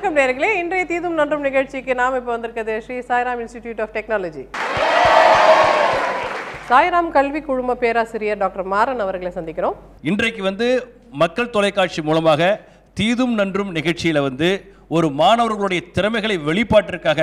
வணக்கம் நேர்களே இன்றைய தீதும் நன்றும் நிகழ்ச்சிக்கு நாம் இப்போ வந்திருக்கிறது Shri Sairam institute of technology Sairam கல்வி குழும பேராசிரியர் டாக்டர் மாறன் அவர்களை சந்திக்கிறோம் இன்றைக்கு வந்து மக்கள் தொலைக்காட்சி மூலமாக தீதும் நன்றும் நிகழ்ச்சியில் வந்து ஒரு மாணவர்களுடைய திறமைகளை வெளிப்பாட்டிற்காக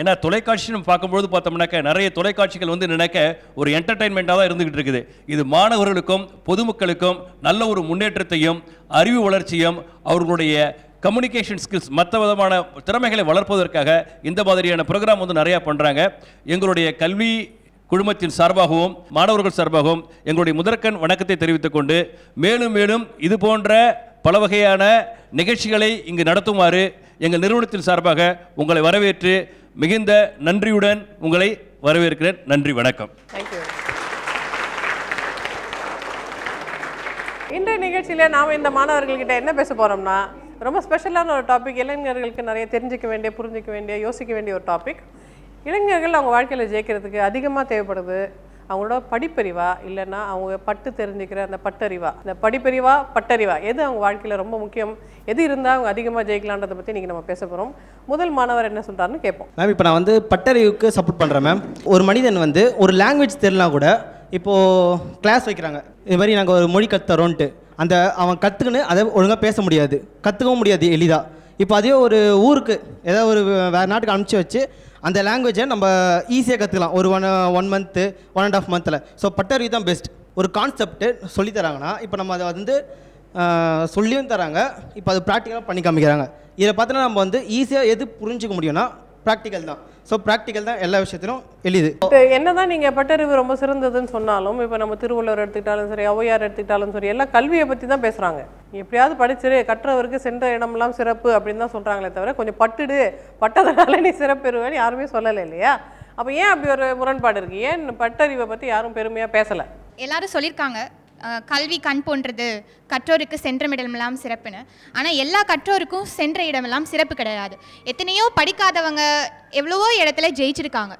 ஏன்னா நம்ம பார்க்கும்போது பார்த்தோம்னாக்க நிறைய தொலைக்காட்சிகள் வந்து நினைக்க ஒரு என்டர்டைன்மெண்ட்டாக தான் இருந்துகிட்டு இருக்குது இது மாணவர்களுக்கும் பொதுமக்களுக்கும் நல்ல ஒரு முன்னேற்றத்தையும் அறிவு வளர்ச்சியும் அவர்களுடைய கம்யூனிகேஷன் ஸ்கில்ஸ் மற்ற விதமான திறமைகளை வளர்ப்பதற்காக இந்த மாதிரியான ப்ரோக்ராம் வந்து நிறையா பண்ணுறாங்க எங்களுடைய கல்வி குழுமத்தின் சார்பாகவும் மாணவர்கள் சார்பாகவும் எங்களுடைய முதற்கண் வணக்கத்தை தெரிவித்துக் கொண்டு மேலும் மேலும் இது போன்ற பல வகையான நிகழ்ச்சிகளை இங்கு நடத்துமாறு எங்கள் நிறுவனத்தின் சார்பாக உங்களை வரவேற்று மிகுந்த நன்றியுடன் உங்களை வரவேற்கிறேன் நன்றி வணக்கம் இன்றைய நிகழ்ச்சியில் நாம் இந்த மாணவர்கள்கிட்ட என்ன பேச போகிறோம்னா ரொம்ப ஸ்பெஷலான ஒரு டாபிக் இளைஞர்களுக்கு நிறைய தெரிஞ்சிக்க வேண்டிய புரிஞ்சிக்க வேண்டிய யோசிக்க வேண்டிய ஒரு டாபிக் இளைஞர்கள் அவங்க வாழ்க்கையில் ஜெயிக்கிறதுக்கு அதிகமாக தேவைப்படுது அவங்களோட படிப்பறிவா இல்லைன்னா அவங்க பட்டு தெரிஞ்சுக்கிற அந்த பட்டறிவா இந்த படிப்பறிவா பட்டறிவா எது அவங்க வாழ்க்கையில் ரொம்ப முக்கியம் எது இருந்தால் அவங்க அதிகமாக ஜெயிக்கலான்றதை பற்றி இன்றைக்கி நம்ம பேச போகிறோம் முதல் மாணவர் என்ன சொல்கிறாருன்னு கேட்போம் மேம் இப்போ நான் வந்து பட்டறிவுக்கு சப்போர்ட் பண்ணுறேன் மேம் ஒரு மனிதன் வந்து ஒரு லாங்குவேஜ் தெரியலாம் கூட இப்போது கிளாஸ் வைக்கிறாங்க இது மாதிரி நாங்கள் ஒரு மொழி கற்றுறோன்ட்டு அந்த அவன் கற்றுக்குன்னு அதை ஒழுங்காக பேச முடியாது கற்றுக்கவும் முடியாது எளிதாக இப்போ அதே ஒரு ஊருக்கு ஏதாவது ஒரு வேறு நாட்டுக்கு அனுப்பிச்சி வச்சு அந்த லாங்குவேஜை நம்ம ஈஸியாக கற்றுக்கலாம் ஒரு one one month one and half மந்தில் ஸோ பட்டறிவு தான் பெஸ்ட் ஒரு கான்செப்ட்டு சொல்லித்தராங்கன்னா இப்போ நம்ம அதை வந்து சொல்லியும் தராங்க இப்போ அது ப்ராக்டிக்கலாக பண்ணி காமிக்கிறாங்க இதை பார்த்தோன்னா நம்ம வந்து ஈஸியாக எது புரிஞ்சிக்க முடியும்னா ப்ராக்டிக்கல் தான் ஸோ ப்ராக்டிக்கல் தான் எல்லா விஷயத்திலும் எளிது இப்போ என்னதான் நீங்கள் பட்டறிவு ரொம்ப சிறந்ததுன்னு சொன்னாலும் இப்போ நம்ம திருவள்ளுவர் எடுத்துக்கிட்டாலும் சரி ஔவையார் எடுத்துக்கிட்டாலும் சரி எல்லாம் கல்வியை பற்றி தான் பேசுகிறாங்க எப்படியாவது படிச்சிரு கற்றவருக்கு சென்ற இடமெல்லாம் சிறப்பு அப்படின்னு தான் சொல்கிறாங்களே தவிர கொஞ்சம் பட்டுடு பட்டதனால நீ பெறுவேன் யாருமே சொல்லலை இல்லையா அப்போ ஏன் அப்படி ஒரு முரண்பாடு இருக்குது ஏன் பட்டறிவை பற்றி யாரும் பெருமையாக பேசலை எல்லாரும் சொல்லியிருக்காங்க கல்வி கண் போன்றது கற்றோருக்கு சென்ற இடமெல்லாம் சிறப்புன்னு ஆனால் எல்லா கற்றோருக்கும் சென்ற இடமெல்லாம் சிறப்பு கிடையாது எத்தனையோ படிக்காதவங்க எவ்வளவோ இடத்துல ஜெயிச்சிருக்காங்க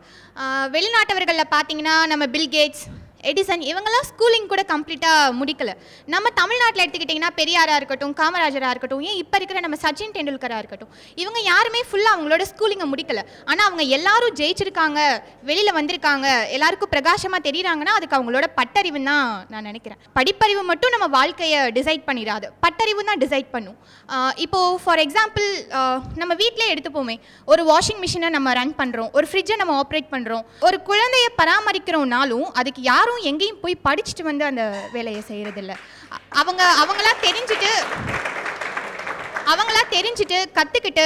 வெளிநாட்டவர்களில் பார்த்தீங்கன்னா நம்ம பில்கேட்ஸ் எடிசன் இவங்கெல்லாம் ஸ்கூலிங் கூட கம்ப்ளீட்டாக முடிக்கல நம்ம தமிழ்நாட்டில் எடுத்துக்கிட்டிங்கன்னா பெரியாராக இருக்கட்டும் காமராஜராக இருக்கட்டும் ஏன் இப்போ இருக்கிற நம்ம சச்சின் டெண்டுல்கராக இருக்கட்டும் இவங்க யாருமே ஃபுல்லாக அவங்களோட ஸ்கூலிங்கை முடிக்கலை ஆனால் அவங்க எல்லாரும் ஜெயிச்சிருக்காங்க வெளியில் வந்திருக்காங்க எல்லாருக்கும் பிரகாசமாக தெரியுறாங்கன்னா அதுக்கு அவங்களோட பட்டறிவு தான் நான் நினைக்கிறேன் படிப்பறிவு மட்டும் நம்ம வாழ்க்கையை டிசைட் பண்ணிடாது பட்டறிவு தான் டிசைட் பண்ணும் இப்போது ஃபார் எக்ஸாம்பிள் நம்ம வீட்டிலே எடுத்துப்போமே ஒரு வாஷிங் மிஷினை நம்ம ரன் பண்ணுறோம் ஒரு ஃப்ரிட்ஜை நம்ம ஆப்ரேட் பண்ணுறோம் ஒரு குழந்தைய பராமரிக்கிறோம்னாலும் அதுக்கு யார் யாரும் எங்கேயும் போய் படிச்சுட்டு வந்து அந்த வேலையை செய்கிறதில்ல அவங்க அவங்களா தெரிஞ்சுட்டு அவங்களா தெரிஞ்சுட்டு கற்றுக்கிட்டு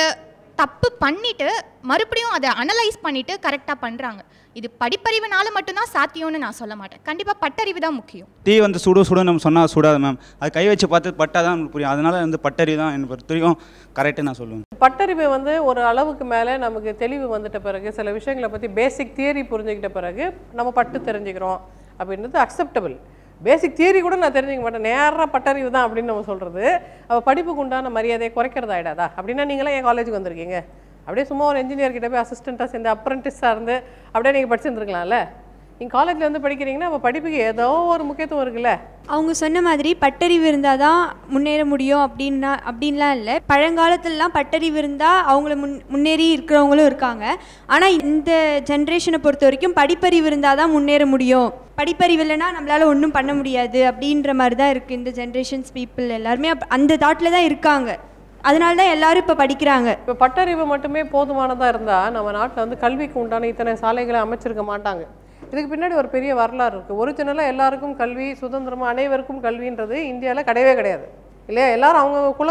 தப்பு பண்ணிவிட்டு மறுபடியும் அதை அனலைஸ் பண்ணிவிட்டு கரெக்டாக பண்ணுறாங்க இது படிப்பறிவுனால மட்டும்தான் சாத்தியம்னு நான் சொல்ல மாட்டேன் கண்டிப்பாக பட்டறிவு தான் முக்கியம் தீ வந்து சுடு சுடு நம்ம சொன்னால் சுடாது மேம் அது கை வச்சு பார்த்து பட்டா தான் புரியும் அதனால் வந்து பட்டறிவு தான் எனக்கு தெரியும் கரெக்டாக நான் சொல்லுவேன் பட்டறிவு வந்து ஒரு அளவுக்கு மேலே நமக்கு தெளிவு வந்துட்ட பிறகு சில விஷயங்களை பற்றி பேசிக் தியரி புரிஞ்சுக்கிட்ட பிறகு நம்ம பட்டு தெரிஞ்சுக்கிறோம் அப்படின்றது அக்செப்டபிள் பேசிக் தியரி கூட நான் தெரிஞ்சுக்க மாட்டேன் நேராக பட்டறிவு தான் அப்படின்னு நம்ம சொல்கிறது அவள் படிப்புக்கு உண்டான மரியாதையை குறைக்கிறதா ஆகிடாதா அப்படின்னா நீங்களாம் என் காலேஜுக்கு வந்திருக்கீங்க அப்படியே சும்மா ஒரு என்ஜினியர் கிட்ட போய் அசிஸ்டண்ட்டாக சேர்ந்து அப்ரெண்டிஸாக இருந்து அப்படியே நீங்கள் படிச்சுருந்துருக்கலாம்ல நீங்கள் காலேஜில் வந்து படிக்கிறீங்கன்னா அவள் படிப்புக்கு ஏதோ ஒரு முக்கியத்துவம் இருக்குல்ல அவங்க சொன்ன மாதிரி பட்டறிவு இருந்தால் தான் முன்னேற முடியும் அப்படின்னா அப்படின்லாம் இல்லை பழங்காலத்துலலாம் பட்டறிவு இருந்தால் அவங்கள முன் முன்னேறி இருக்கிறவங்களும் இருக்காங்க ஆனால் இந்த ஜென்ரேஷனை பொறுத்த வரைக்கும் படிப்பறிவு இருந்தால் தான் முன்னேற முடியும் படிப்பறிவு இல்லைன்னா நம்மளால் ஒன்றும் பண்ண முடியாது அப்படின்ற மாதிரி தான் இருக்குது இந்த ஜென்ரேஷன்ஸ் பீப்புள் எல்லாருமே அந்த தாட்டில் தான் இருக்காங்க அதனால தான் எல்லாரும் இப்போ படிக்கிறாங்க இப்போ பட்டறிவு மட்டுமே போதுமானதாக இருந்தால் நம்ம நாட்டில் வந்து கல்விக்கு உண்டான இத்தனை சாலைகளை அமைச்சிருக்க மாட்டாங்க இதுக்கு பின்னாடி ஒரு பெரிய வரலாறு இருக்குது ஒரிஜினலாக எல்லாருக்கும் கல்வி சுதந்திரமாக அனைவருக்கும் கல்வின்றது இந்தியாவில் கிடையவே கிடையாது இல்லையா எல்லோரும் அவங்க குல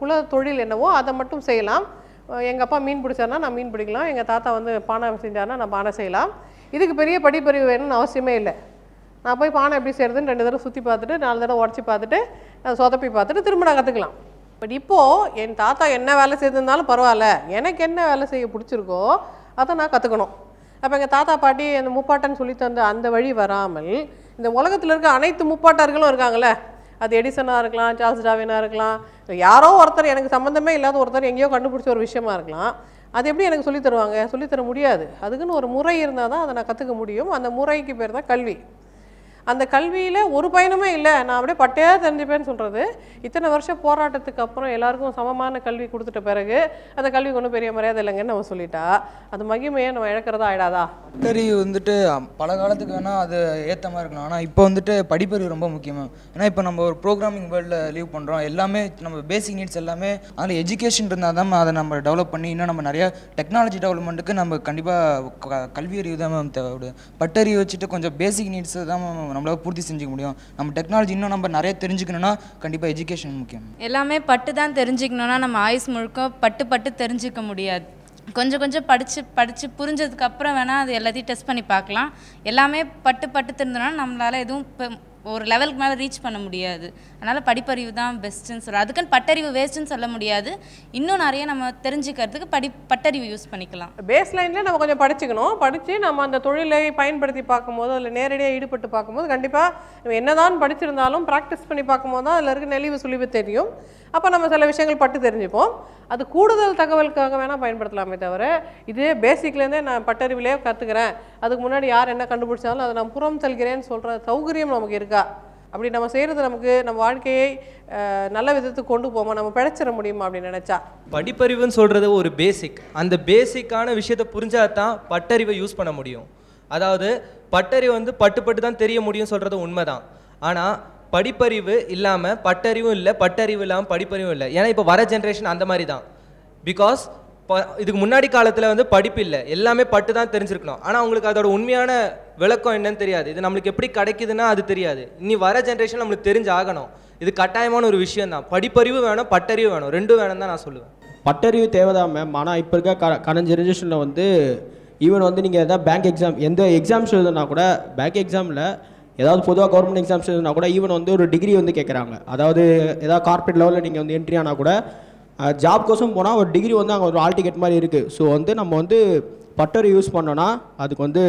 குல தொழில் என்னவோ அதை மட்டும் செய்யலாம் எங்கள் அப்பா மீன் பிடிச்சாருன்னா நான் மீன் பிடிக்கலாம் எங்கள் தாத்தா வந்து பானை செஞ்சாருன்னா நான் பானை செய்யலாம் இதுக்கு பெரிய படிப்பறிவு வேணும்னு அவசியமே இல்லை நான் போய் பானை எப்படி செய்கிறதுன்னு ரெண்டு தடவை சுற்றி பார்த்துட்டு நாலு தடவை உடச்சி பார்த்துட்டு சொதப்பி பார்த்துட்டு திரும்ப நான் கற்றுக்கலாம் பட் இப்போது என் தாத்தா என்ன வேலை செய்திருந்தாலும் பரவாயில்ல எனக்கு என்ன வேலை செய்ய பிடிச்சிருக்கோ அதை நான் கற்றுக்கணும் அப்போ எங்கள் தாத்தா பாட்டி அந்த முப்பாட்டன்னு சொல்லி தந்த அந்த வழி வராமல் இந்த உலகத்தில் இருக்க அனைத்து முப்பாட்டார்களும் இருக்காங்களே அது எடிசனாக இருக்கலாம் சார்ல்ஸ் டாவினாக இருக்கலாம் யாரோ ஒருத்தர் எனக்கு சம்மந்தமே இல்லாத ஒருத்தர் எங்கேயோ கண்டுபிடிச்ச ஒரு விஷயமா இருக்கலாம் அது எப்படி எனக்கு சொல்லித்தருவாங்க சொல்லித்தர முடியாது அதுக்குன்னு ஒரு முறை இருந்தால் தான் அதை நான் கற்றுக்க முடியும் அந்த முறைக்கு பேர் தான் கல்வி அந்த கல்வியில் ஒரு பயனுமே இல்லை நான் அப்படியே பட்டையாக தெரிஞ்சுப்பேன்னு சொல்கிறது இத்தனை வருஷம் போராட்டத்துக்கு அப்புறம் எல்லாருக்கும் சமமான கல்வி கொடுத்துட்ட பிறகு அந்த கல்விக்கு ஒன்றும் பெரிய மரியாதை இல்லைங்கன்னு நம்ம சொல்லிட்டா அது மகிமையை நம்ம இழக்கிறதா ஆயிடாதா பட்டறிவு வந்துட்டு பல காலத்துக்கு வேணால் அது ஏற்ற மாதிரி இருக்கணும் ஆனால் இப்போ வந்துட்டு படிப்பறிவு ரொம்ப முக்கியம் ஏன்னா இப்போ நம்ம ஒரு ப்ரோக்ராமிங் வேர்ல்டில் லீவ் பண்ணுறோம் எல்லாமே நம்ம பேசிக் நீட்ஸ் எல்லாமே அதில் எஜுகேஷன் இருந்தால் தான் அதை நம்ம டெவலப் பண்ணி இன்னும் நம்ம நிறையா டெக்னாலஜி டெவலப்மெண்ட்டுக்கு நம்ம கண்டிப்பாக கல்வி அறிவு தான் மேம் தேவைப்படுது பட்டறிவு வச்சுட்டு கொஞ்சம் பேசிக் நீட்ஸு தான் மேம் நம்மளால பூர்த்தி செஞ்சுக்க முடியும் நம்ம டெக்னாலஜி இன்னும் நம்ம நிறைய தெரிஞ்சுக்கணும்னா கண்டிப்பாக எஜுகேஷன் முக்கியம் எல்லாமே பட்டு தான் தெரிஞ்சுக்கணுன்னா நம்ம ஆயுஸ் முழுக்க பட்டு பட்டு தெரிஞ்சுக்க முடியாது கொஞ்சம் கொஞ்சம் படித்து படித்து புரிஞ்சதுக்கப்புறம் வேணால் அது எல்லாத்தையும் டெஸ்ட் பண்ணி பார்க்கலாம் எல்லாமே பட்டு பட்டு தெரிஞ்சோன்னா நம்மளால் எதுவும் இப்போ ஒரு லெவலுக்கு மேலே ரீச் பண்ண முடியாது அதனால் படிப்பறிவு தான் பெஸ்ட்டுன்னு சொல்கிறேன் அதுக்குன்னு பட்டறிவு வேஸ்ட்டுன்னு சொல்ல முடியாது இன்னும் நிறைய நம்ம தெரிஞ்சுக்கிறதுக்கு படி பட்டறிவு யூஸ் பண்ணிக்கலாம் பேஸ் லைனில் நம்ம கொஞ்சம் படிச்சுக்கணும் படித்து நம்ம அந்த தொழிலை பயன்படுத்தி பார்க்கும்போது அதில் நேரடியாக ஈடுபட்டு பார்க்கும்போது கண்டிப்பாக நம்ம என்னதான் படிச்சிருந்தாலும் ப்ராக்டிஸ் பண்ணி பார்க்கும்போது தான் அதில் இருக்க நெளிவு சுழிவு தெரியும் அப்போ நம்ம சில விஷயங்கள் பட்டு தெரிஞ்சுப்போம் அது கூடுதல் தகவலுக்காக வேணால் பயன்படுத்தலாமே தவிர இது பேசிக்லேருந்தே நான் பட்டறிவிலே கற்றுக்கிறேன் அதுக்கு முன்னாடி யார் என்ன கண்டுபிடிச்சாலும் அதை நான் புறம் செல்கிறேன்னு சொல்கிற சௌகரியம் நமக்கு இருக்குது இருக்கா அப்படி நம்ம செய்கிறது நமக்கு நம்ம வாழ்க்கையை நல்ல விதத்துக்கு கொண்டு போமா நம்ம பிழைச்சிட முடியுமா அப்படின்னு நினச்சா படிப்பறிவுன்னு சொல்கிறது ஒரு பேசிக் அந்த பேசிக்கான விஷயத்தை புரிஞ்சா தான் பட்டறிவை யூஸ் பண்ண முடியும் அதாவது பட்டறிவு வந்து பட்டுப்பட்டு தான் தெரிய முடியும் சொல்கிறது உண்மை தான் ஆனால் படிப்பறிவு இல்லாமல் பட்டறிவும் இல்லை பட்டறிவு இல்லாமல் படிப்பறிவும் இல்லை ஏன்னா இப்போ வர ஜென்ரேஷன் அந்த மாதிரி தான் பிகாஸ் இதுக்கு முன்னாடி காலத்தில் வந்து படிப்பு இல்லை எல்லாமே பட்டு தான் தெரிஞ்சிருக்கணும் ஆனால் அவங்களுக்கு அதோட உண்மையான விளக்கம் என்னன்னு தெரியாது இது நம்மளுக்கு எப்படி கிடைக்குதுன்னா அது தெரியாது இனி வர ஜென்ரேஷன் நம்மளுக்கு தெரிஞ்சு ஆகணும் இது கட்டாயமான ஒரு விஷயம் தான் படிப்பறிவு வேணும் பட்டறிவு வேணும் ரெண்டும் வேணும் தான் நான் சொல்லுவேன் பட்டறிவு தேவைதான் மேம் ஆனால் இப்போ இருக்க க கடந்த ஜென்ரேஷனில் வந்து ஈவன் வந்து நீங்கள் எதாவது பேங்க் எக்ஸாம் எந்த எக்ஸாம்ஸ் எழுதுனா கூட பேங்க் எக்ஸாமில் ஏதாவது பொதுவாக கவர்மெண்ட் எக்ஸாம்ஸ் எழுதுனா கூட ஈவன் வந்து ஒரு டிகிரி வந்து கேட்குறாங்க அதாவது ஏதாவது கார்ப்பரேட் லெவலில் நீங்கள் வந்து என்ட்ரி ஆனால் கூட ஜாப் கோசம் போனால் ஒரு டிகிரி வந்து அங்கே ஒரு ஆல் டிக்கெட் மாதிரி இருக்குது ஸோ வந்து நம்ம வந்து பட்டறிவு யூஸ் பண்ணோன்னா அதுக்கு வந்து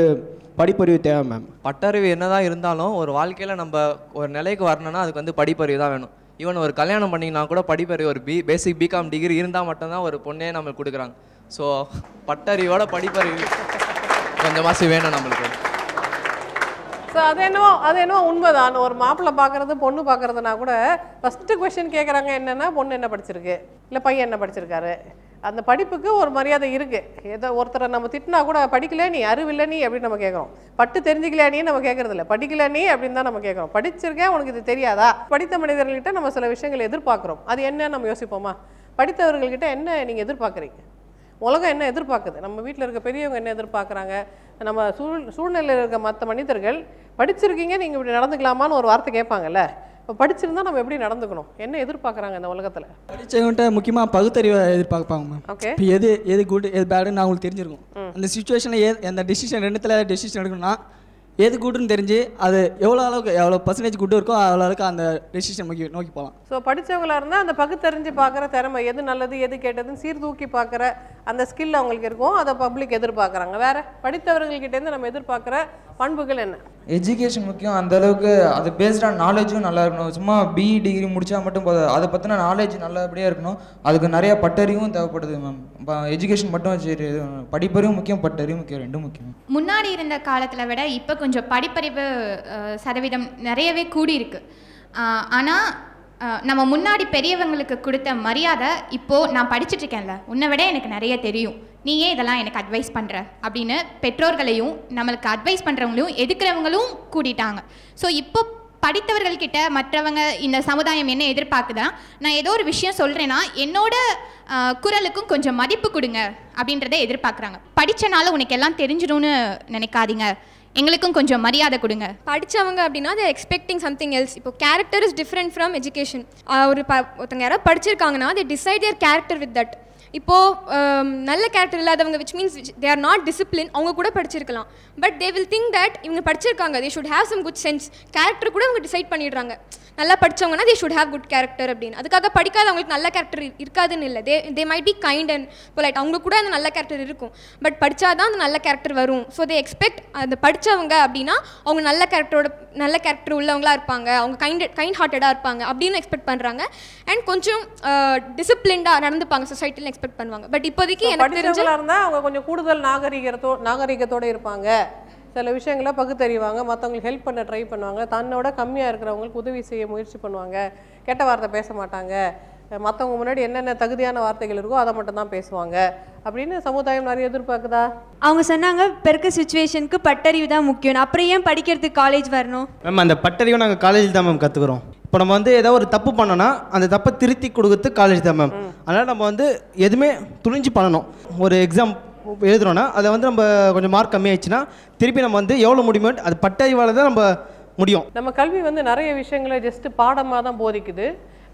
படிப்பறிவு தேவை மேம் பட்டறிவு என்னதான் இருந்தாலும் ஒரு வாழ்க்கையில் நம்ம ஒரு நிலைக்கு வரணும்னா அதுக்கு வந்து படிப்பறிவு தான் வேணும் ஈவன் ஒரு கல்யாணம் பண்ணீங்கன்னா கூட படிப்பறிவு ஒரு பி பேசிக் பிகாம் டிகிரி இருந்தால் மட்டும்தான் ஒரு பொண்ணே நம்மளுக்கு கொடுக்குறாங்க ஸோ பட்டறிவோட படிப்பறிவு கொஞ்சமாசி வேணும் நம்மளுக்கு ஸோ அது என்னவோ அது என்னவோ உண்மைதான் ஒரு மாப்பிள்ளை பார்க்குறது பொண்ணு பார்க்குறதுனா கூட ஃபஸ்ட்டு கொஷின் கேட்குறாங்க என்னென்னா பொண்ணு என்ன படிச்சிருக்கு இல்லை பையன் என்ன படிச்சிருக்காரு அந்த படிப்புக்கு ஒரு மரியாதை இருக்குது ஏதோ ஒருத்தரை நம்ம திட்டினா கூட படிக்கல நீ அறிவில்ல நீ அப்படின்னு நம்ம கேட்குறோம் பட்டு நீ நம்ம கேட்குறது இல்லை படிக்கல நீ அப்படின்னு தான் நம்ம கேட்குறோம் படிச்சிருக்கேன் உனக்கு இது தெரியாதா படித்த மனிதர்கள்கிட்ட நம்ம சில விஷயங்கள் எதிர்பார்க்குறோம் அது என்ன நம்ம யோசிப்போமா படித்தவர்கள்கிட்ட என்ன நீங்கள் எதிர்பார்க்குறீங்க உலகம் என்ன எதிர்பார்க்குது நம்ம வீட்டில் இருக்க பெரியவங்க என்ன எதிர்பார்க்குறாங்க நம்ம சூழ் சூழ்நிலையில் இருக்க மற்ற மனிதர்கள் படிச்சிருக்கீங்க நீங்கள் இப்படி நடந்துக்கலாமான்னு ஒரு வார்த்தை கேட்பாங்கல்ல இப்போ படிச்சிருந்தா நம்ம எப்படி நடந்துக்கணும் என்ன எதிர்பார்க்குறாங்க இந்த உலகத்தில் படித்தவங்கள்ட்ட முக்கியமாக பகுத்தறிவை எதிர்பார்ப்பாங்க மேம் இப்போ எது எது குட் எது பேடுன்னு அவங்களுக்கு தெரிஞ்சிருக்கும் அந்த சுச்சுவேஷனில் எந்த டிசிஷன் ரெண்டுத்தில் டெசிஷன் எடுக்கணும்னா எது கூட்டுன்னு தெரிஞ்சு அது எவ்வளோ அளவுக்கு எவ்வளோ பர்சன்டேஜ் கூட்டு இருக்கோ அவ்வளோ அளவுக்கு அந்த டெசிஷன் நோக்கி நோக்கி போகலாம் ஸோ படித்தவங்களாக இருந்தால் அந்த பகுத்தறிஞ்சு பார்க்குற திறமை எது நல்லது எது கேட்டதுன்னு சீர்தூக்கி பார்க்குற அந்த ஸ்கில் அவங்களுக்கு இருக்கும் அதை பப்ளிக் எதிர்பார்க்குறாங்க வேறு படித்தவர்கள்கிட்டேருந்து நம்ம எதிர்பார்க்குற பண்புகள் என்ன எஜுகேஷன் முக்கியம் அந்த அளவுக்கு அது பேஸ்டான நாலேஜும் நல்லா இருக்கணும் சும்மா பிஇ டிகிரி முடித்தா மட்டும் போதும் அதை பற்றின நாலேஜ் நல்லபடியாக இருக்கணும் அதுக்கு நிறையா பட்டறிவும் தேவைப்படுது மேம் எஜுகேஷன் மட்டும் சரி படிப்பறிவும் முக்கியம் பட்டறிவும் முக்கியம் ரெண்டும் முக்கியம் முன்னாடி இருந்த காலத்தில் விட இப்போ கொஞ்சம் படிப்பறிவு சதவீதம் நிறையவே கூடியிருக்கு ஆனால் நம்ம முன்னாடி பெரியவங்களுக்கு கொடுத்த மரியாதை இப்போது நான் படிச்சுட்ருக்கேன்ல உன்னை விட எனக்கு நிறைய தெரியும் நீ ஏன் இதெல்லாம் எனக்கு அட்வைஸ் பண்ணுற அப்படின்னு பெற்றோர்களையும் நம்மளுக்கு அட்வைஸ் பண்ணுறவங்களையும் எதுக்கிறவங்களும் கூட்டிட்டாங்க ஸோ இப்போ படித்தவர்கள்கிட்ட மற்றவங்க இந்த சமுதாயம் என்ன எதிர்பார்க்குதா நான் ஏதோ ஒரு விஷயம் சொல்கிறேன்னா என்னோட குரலுக்கும் கொஞ்சம் மதிப்பு கொடுங்க அப்படின்றத எதிர்பார்க்குறாங்க படித்தனால உனக்கு எல்லாம் தெரிஞ்சிடும்னு நினைக்காதீங்க எங்களுக்கும் கொஞ்சம் மரியாதை கொடுங்க படித்தவங்க அப்படின்னா அது எக்ஸ்பெக்டிங் சம்திங் எல்ஸ் இப்போ character is different from education ஒரு ப ஒருத்தங்க யாராவது படிச்சிருக்காங்கன்னா they decide their character with that இப்போது நல்ல கேரக்டர் இல்லாதவங்க which means they are not discipline அவங்க கூட படிச்சிருக்கலாம் but they will think that இவங்க படிச்சிருக்காங்க they should have some good sense character கூட அவங்க டிசைட் பண்ணிடுறாங்க நல்லா படித்தவங்கன்னா they should have good character அப்படின்னு அதுக்காக படிக்காத அவங்களுக்கு நல்ல கேரக்டர் இருக்காதுன்னு இல்லை தே they might be kind and polite அவங்க கூட அந்த நல்ல கேரக்டர் இருக்கும் பட் படித்தா தான் அந்த நல்ல கேரக்டர் வரும் ஸோ தே எக்ஸ்பெக்ட் அந்த படித்தவங்க அப்படின்னா அவங்க நல்ல கேரக்டரோட நல்ல கேரக்டர் உள்ளவங்களாக இருப்பாங்க அவங்க கைண்ட் கைண்ட் ஹார்ட்டடாக இருப்பாங்க அப்படின்னு எக்ஸ்பெக்ட் பண்ணுறாங்க அண்ட் கொஞ்சம் டிசிப்ளின்டாக நடந்துப்பாங்க சொசைட்டியில் எக்ஸ்பெக்ட் பண்ணுவாங்க பட் இப்போதைக்கு எனக்கு இருந்தால் அவங்க கொஞ்சம் கூடுதல் நாகரிகத்தோ நாகரிகத்தோடு இருப்பாங்க சில விஷயங்களை பகுத்தறிவாங்க மற்றவங்களுக்கு ஹெல்ப் பண்ண ட்ரை பண்ணுவாங்க தன்னோட கம்மியாக இருக்கிறவங்களுக்கு உதவி செய்ய முயற்சி பண்ணுவாங்க கெட்ட வார்த்தை பேச மாட்டாங்க மற்றவங்க முன்னாடி என்னென்ன தகுதியான வார்த்தைகள் இருக்கோ அதை மட்டும் தான் பேசுவாங்க அப்படின்னு சமுதாயம் நிறைய எதிர்பார்க்குதா அவங்க சொன்னாங்க பெருக்க சுச்சுவேஷனுக்கு பட்டறிவு தான் முக்கியம் அப்புறம் ஏன் படிக்கிறதுக்கு காலேஜ் வரணும் மேம் அந்த பட்டறிவு நாங்கள் காலேஜில் தான் மேம் கற்றுக்குறோம் இப்போ நம்ம வந்து ஏதாவது ஒரு தப்பு பண்ணோன்னா அந்த தப்பை திருத்தி கொடுக்கறது காலேஜ் தான் மேம் அதனால் நம்ம வந்து எதுவுமே துணிஞ்சு பண்ணணும் ஒரு எக்ஸாம் எழுதுறோன்னா அதை வந்து நம்ம கொஞ்சம் மார்க் கம்மியாயிடுச்சுன்னா திருப்பி நம்ம வந்து எவ்வளோ முடியுமோ அது பட்டறிவால் தான் நம்ம முடியும் நம்ம கல்வி வந்து நிறைய விஷயங்களை ஜஸ்ட் பாடமாக தான் போதிக்குது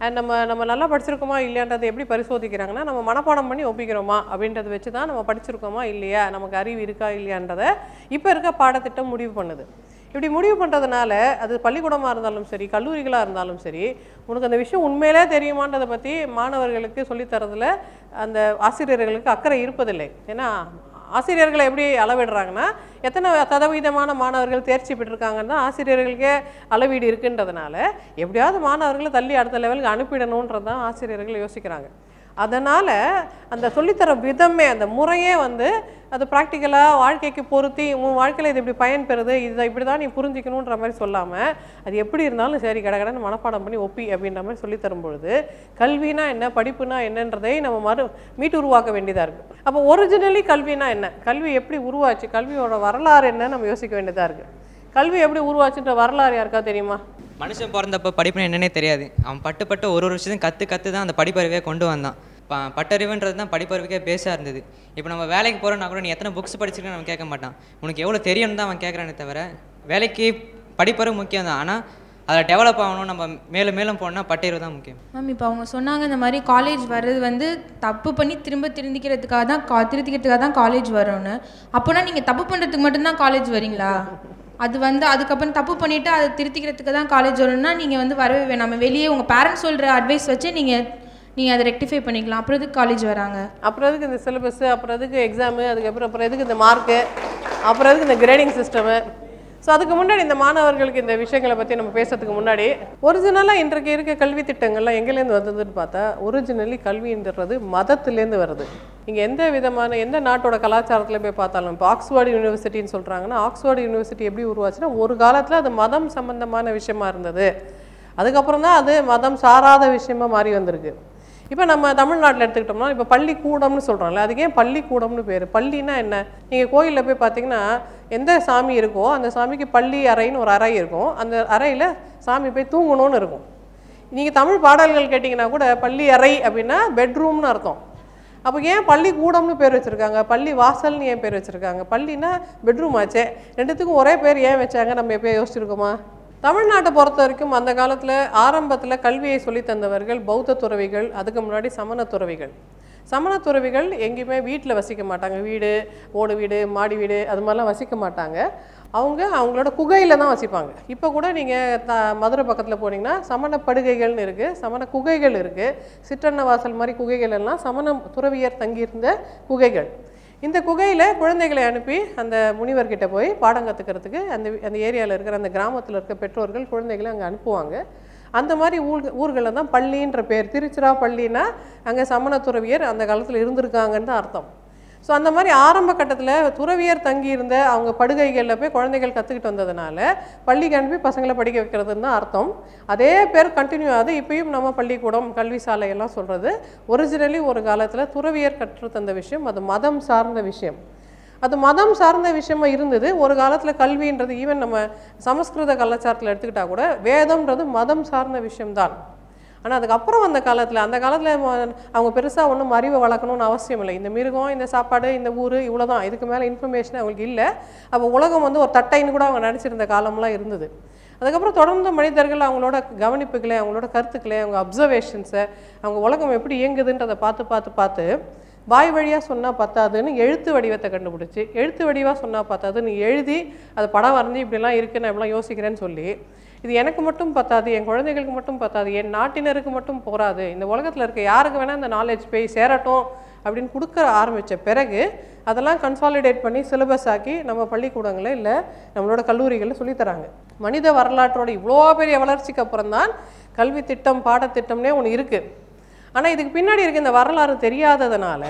அண்ட் நம்ம நம்ம நல்லா படிச்சிருக்கோமா இல்லையான்றதை எப்படி பரிசோதிக்கிறாங்கன்னா நம்ம மனப்பாடம் பண்ணி ஒப்பிக்கிறோமா அப்படின்றத வச்சு தான் நம்ம படிச்சிருக்கோமா இல்லையா நமக்கு அறிவு இருக்கா இல்லையான்றதை இப்போ இருக்க பாடத்திட்டம் முடிவு பண்ணுது இப்படி முடிவு பண்ணுறதுனால அது பள்ளிக்கூடமாக இருந்தாலும் சரி கல்லூரிகளாக இருந்தாலும் சரி உனக்கு அந்த விஷயம் உண்மையிலே தெரியுமான்றதை பற்றி மாணவர்களுக்கு சொல்லித்தரதில் அந்த ஆசிரியர்களுக்கு அக்கறை இருப்பதில்லை ஏன்னா ஆசிரியர்களை எப்படி அளவிடுறாங்கன்னா எத்தனை சதவீதமான மாணவர்கள் தேர்ச்சி பெற்றிருக்காங்கன்னு தான் ஆசிரியர்களுக்கே அளவீடு இருக்குன்றதுனால எப்படியாவது மாணவர்களை தள்ளி அடுத்த லெவலுக்கு அனுப்பிடணுன்றது தான் ஆசிரியர்கள் யோசிக்கிறாங்க அதனால் அந்த சொல்லித்தர விதமே அந்த முறையே வந்து அது ப்ராக்டிக்கலாக வாழ்க்கைக்கு பொருத்தி உன் வாழ்க்கையில் இது இப்படி பயன் பெறுது இதை இப்படி தான் நீ புரிஞ்சிக்கணுன்ற மாதிரி சொல்லாமல் அது எப்படி இருந்தாலும் சரி கடகடன்னு மனப்பாடம் பண்ணி ஒப்பி அப்படின்ற மாதிரி சொல்லித்தரும் பொழுது கல்வினா என்ன படிப்புனா என்னன்றதை நம்ம மறு மீட்டு உருவாக்க வேண்டியதாக இருக்குது அப்போ ஒரிஜினலி கல்வினா என்ன கல்வி எப்படி உருவாச்சு கல்வியோட வரலாறு என்ன நம்ம யோசிக்க வேண்டியதாக இருக்குது கல்வி எப்படி உருவாச்சுன்ற வரலாறு யாருக்கா தெரியுமா மனுஷன் பிறந்தப்போ படிப்புன்னு என்னன்னே தெரியாது அவன் பட்டு பட்டு ஒரு ஒரு விஷயத்தையும் கற்று கற்று தான் அந்த படிப்பறிவையை கொண்டு வந்தான் ப பட்டறிவுன்றது தான் படிப்பறிவுக்கே பேஸாக இருந்தது இப்போ நம்ம வேலைக்கு போகிறோன்னா கூட நீ எத்தனை புக்ஸ் படிச்சிருக்கேன்னு அவன் கேட்க மாட்டான் உனக்கு எவ்வளோ தெரியும்னு தான் அவன் கேட்குறானே தவிர வேலைக்கு படிப்பறிவு முக்கியம் தான் ஆனால் அதில் டெவலப் ஆகணும் நம்ம மேலும் மேலும் போனால் பட்டறிவு தான் முக்கியம் மேம் இப்போ அவங்க சொன்னாங்க இந்த மாதிரி காலேஜ் வர்றது வந்து தப்பு பண்ணி திரும்ப திருந்திக்கிறதுக்காக தான் கா திருத்திக்கிறதுக்காக தான் காலேஜ் வரணும்னு அப்போனா நீங்கள் தப்பு பண்ணுறதுக்கு மட்டும்தான் காலேஜ் வரீங்களா அது வந்து அதுக்கப்புறம் தப்பு பண்ணிவிட்டு அதை திருத்திக்கிறதுக்கு தான் காலேஜ் வரணும்னா நீங்கள் வந்து வரவே வேணாம் வெளியே உங்கள் பேரண்ட்ஸ் சொல்கிற அட்வைஸ் வச்சு நீங்கள் நீங்கள் அதை ரெக்டிஃபை பண்ணிக்கலாம் அப்புறம் எதுக்கு காலேஜ் வராங்க அப்புறம் எதுக்கு இந்த சிலபஸ் அப்புறம் எதுக்கு எக்ஸாமு அதுக்கப்புறம் அப்புறம் எதுக்கு இந்த மார்க்கு அப்புறம் எதுக்கு இந்த கிரேடிங் சிஸ்டமு ஸோ அதுக்கு முன்னாடி இந்த மாணவர்களுக்கு இந்த விஷயங்களை பற்றி நம்ம பேசுறதுக்கு முன்னாடி ஒரிஜினலாக இன்றைக்கு இருக்க கல்வி திட்டங்கள்லாம் எங்கேலேருந்து வந்ததுன்னு பார்த்தா ஒரிஜினலி கல்வின்றது மதத்துலேருந்து வருது இங்கே எந்த விதமான எந்த நாட்டோட கலாச்சாரத்தில் போய் பார்த்தாலும் இப்போ ஆக்ஸ்ஃபோர்டு யூனிவர்சிட்டின்னு சொல்கிறாங்கன்னா ஆக்ஸ்ஃபோர்டு யூனிவர்சிட்டி எப்படி உருவாச்சுன்னா ஒரு காலத்தில் அது மதம் சம்பந்தமான விஷயமா இருந்தது அதுக்கப்புறம் தான் அது மதம் சாராத விஷயமா மாறி வந்திருக்கு இப்போ நம்ம தமிழ்நாட்டில் எடுத்துக்கிட்டோம்னா இப்போ பள்ளிக்கூடம்னு சொல்கிறோம்ல அதுக்கு ஏன் பள்ளிக்கூடம்னு பேர் பள்ளினா என்ன நீங்கள் கோயிலில் போய் பார்த்தீங்கன்னா எந்த சாமி இருக்கோ அந்த சாமிக்கு பள்ளி அறைன்னு ஒரு அறை இருக்கும் அந்த அறையில் சாமி போய் தூங்கணும்னு இருக்கும் நீங்கள் தமிழ் பாடல்கள் கேட்டிங்கன்னா கூட பள்ளி அறை அப்படின்னா பெட்ரூம்னு அர்த்தம் அப்போ ஏன் பள்ளிக்கூடம்னு பேர் வச்சுருக்காங்க பள்ளி வாசல்னு ஏன் பேர் வச்சுருக்காங்க பள்ளினா பெட்ரூம் ஆச்சே ரெண்டுத்துக்கும் ஒரே பேர் ஏன் வச்சாங்க நம்ம எப்போயோ யோசிச்சுருக்கோமா தமிழ்நாட்டை பொறுத்த வரைக்கும் அந்த காலத்தில் ஆரம்பத்தில் கல்வியை சொல்லி தந்தவர்கள் பௌத்த துறவிகள் அதுக்கு முன்னாடி சமண துறவிகள் சமண துறவிகள் எங்கேயுமே வீட்டில் வசிக்க மாட்டாங்க வீடு ஓடு வீடு மாடி வீடு அது மாதிரிலாம் வசிக்க மாட்டாங்க அவங்க அவங்களோட குகையில் தான் வசிப்பாங்க இப்போ கூட நீங்கள் த மதுரை பக்கத்தில் போனீங்கன்னா சமண படுகைகள்னு இருக்குது சமண குகைகள் இருக்குது சிற்றன்ன வாசல் மாதிரி குகைகள் எல்லாம் சமண துறவியர் தங்கியிருந்த குகைகள் இந்த குகையில் குழந்தைகளை அனுப்பி அந்த முனிவர்கிட்ட போய் பாடம் கற்றுக்கிறதுக்கு அந்த அந்த ஏரியாவில் இருக்கிற அந்த கிராமத்தில் இருக்க பெற்றோர்கள் குழந்தைகளை அங்கே அனுப்புவாங்க அந்த மாதிரி ஊர் ஊர்களில் தான் பள்ளின்ற பேர் திருச்சிராப்பள்ளின்னா அங்கே சமணத்துறவியர் அந்த காலத்தில் இருந்திருக்காங்கன்னு தான் அர்த்தம் ஸோ அந்த மாதிரி ஆரம்ப கட்டத்தில் துறவியர் தங்கியிருந்த அவங்க படுகைகளில் போய் குழந்தைகள் கற்றுக்கிட்டு வந்ததுனால பள்ளிக்கு அனுப்பி பசங்களை படிக்க வைக்கிறதுன்னு தான் அர்த்தம் அதே பேர் கண்டினியூ ஆகுது இப்பயும் நம்ம பள்ளிக்கூடம் கல்வி சாலையெல்லாம் சொல்கிறது ஒரிஜினலி ஒரு காலத்தில் துறவியர் கற்று தந்த விஷயம் அது மதம் சார்ந்த விஷயம் அது மதம் சார்ந்த விஷயமா இருந்தது ஒரு காலத்தில் கல்வின்றது ஈவன் நம்ம சமஸ்கிருத கலாச்சாரத்தில் எடுத்துக்கிட்டால் கூட வேதம்ன்றது மதம் சார்ந்த விஷயம்தான் ஆனால் அதுக்கப்புறம் அந்த காலத்தில் அந்த காலத்தில் அவங்க பெருசாக ஒன்றும் அறிவை வளர்க்கணும்னு அவசியம் இல்லை இந்த மிருகம் இந்த சாப்பாடு இந்த ஊர் இவ்வளோ தான் இதுக்கு மேலே இன்ஃபர்மேஷன் அவங்களுக்கு இல்லை அப்போ உலகம் வந்து ஒரு தட்டைன்னு கூட அவங்க நினச்சிருந்த காலம்லாம் இருந்தது அதுக்கப்புறம் தொடர்ந்து மனிதர்கள் அவங்களோட கவனிப்புகளை அவங்களோட கருத்துக்களை அவங்க அப்சர்வேஷன்ஸை அவங்க உலகம் எப்படி இயங்குதுன்றதை பார்த்து பார்த்து பார்த்து வாய் வழியாக சொன்னால் பத்தாதுன்னு எழுத்து வடிவத்தை கண்டுபிடிச்சி எழுத்து வடிவாக சொன்னால் பத்தாது நீ எழுதி அதை படம் வரைஞ்சி இப்படிலாம் இருக்குதுன்னு நான் இப்படிலாம் யோசிக்கிறேன்னு சொல்லி இது எனக்கு மட்டும் பத்தாது என் குழந்தைகளுக்கு மட்டும் பத்தாது என் நாட்டினருக்கு மட்டும் போகாது இந்த உலகத்தில் இருக்க யாருக்கு வேணால் இந்த நாலேஜ் போய் சேரட்டும் அப்படின்னு கொடுக்க ஆரம்பித்த பிறகு அதெல்லாம் கன்சாலிடேட் பண்ணி சிலபஸ் ஆக்கி நம்ம பள்ளிக்கூடங்களில் இல்லை நம்மளோட கல்லூரிகளில் சொல்லித்தராங்க மனித வரலாற்றோட இவ்வளோ பெரிய வளர்ச்சிக்கு அப்புறம் தான் கல்வி திட்டம் பாடத்திட்டம்னே ஒன்று இருக்குது ஆனால் இதுக்கு பின்னாடி இருக்க இந்த வரலாறு தெரியாததுனால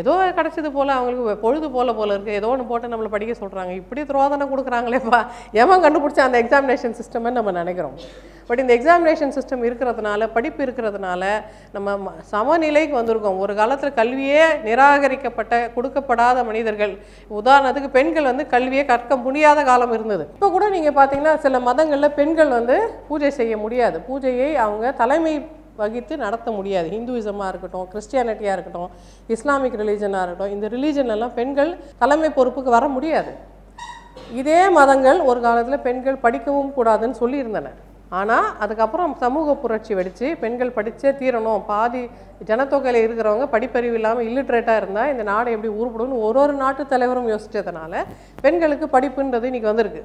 ஏதோ கிடச்சது போல் அவங்களுக்கு பொழுது போல போல் இருக்குது ஏதோ ஒன்று போட்டு நம்மளை படிக்க சொல்கிறாங்க இப்படி துரோதனை கொடுக்குறாங்களேப்பா எவன் கண்டுபிடிச்ச அந்த எக்ஸாமினேஷன் சிஸ்டம்னு நம்ம நினைக்கிறோம் பட் இந்த எக்ஸாமினேஷன் சிஸ்டம் இருக்கிறதுனால படிப்பு இருக்கிறதுனால நம்ம சமநிலைக்கு வந்திருக்கோம் ஒரு காலத்தில் கல்வியே நிராகரிக்கப்பட்ட கொடுக்கப்படாத மனிதர்கள் உதாரணத்துக்கு பெண்கள் வந்து கல்வியை கற்க முடியாத காலம் இருந்தது இப்போ கூட நீங்கள் பார்த்தீங்கன்னா சில மதங்களில் பெண்கள் வந்து பூஜை செய்ய முடியாது பூஜையை அவங்க தலைமை வகித்து நடத்த முடியாது ஹிந்துவிசமாக இருக்கட்டும் கிறிஸ்டியானிட்டியாக இருக்கட்டும் இஸ்லாமிக் ரிலீஜனாக இருக்கட்டும் இந்த ரிலீஜன்லாம் பெண்கள் தலைமை பொறுப்புக்கு வர முடியாது இதே மதங்கள் ஒரு காலத்தில் பெண்கள் படிக்கவும் கூடாதுன்னு சொல்லியிருந்தன ஆனால் அதுக்கப்புறம் சமூக புரட்சி வெடித்து பெண்கள் படித்தே தீரணும் பாதி ஜனத்தொகையில் இருக்கிறவங்க படிப்பறிவு இல்லாமல் இல்லிட்ரேட்டாக இருந்தால் இந்த நாடு எப்படி உருப்படும் ஒரு ஒரு நாட்டு தலைவரும் யோசித்ததுனால பெண்களுக்கு படிப்புன்றது இன்றைக்கி வந்திருக்கு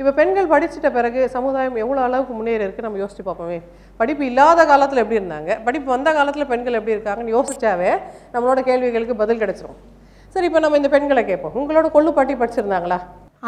இப்போ பெண்கள் படிச்சிட்ட பிறகு சமுதாயம் எவ்வளோ அளவுக்கு முன்னேறி இருக்குது நம்ம யோசிச்சு பார்ப்போமே படிப்பு இல்லாத காலத்தில் எப்படி இருந்தாங்க படிப்பு வந்த காலத்தில் பெண்கள் எப்படி இருக்காங்கன்னு யோசிச்சாவே நம்மளோட கேள்விகளுக்கு பதில் கிடச்சிரும் சரி இப்போ நம்ம இந்த பெண்களை கேட்போம் உங்களோட கொள்ளுப்பாட்டி படிச்சிருந்தாங்களா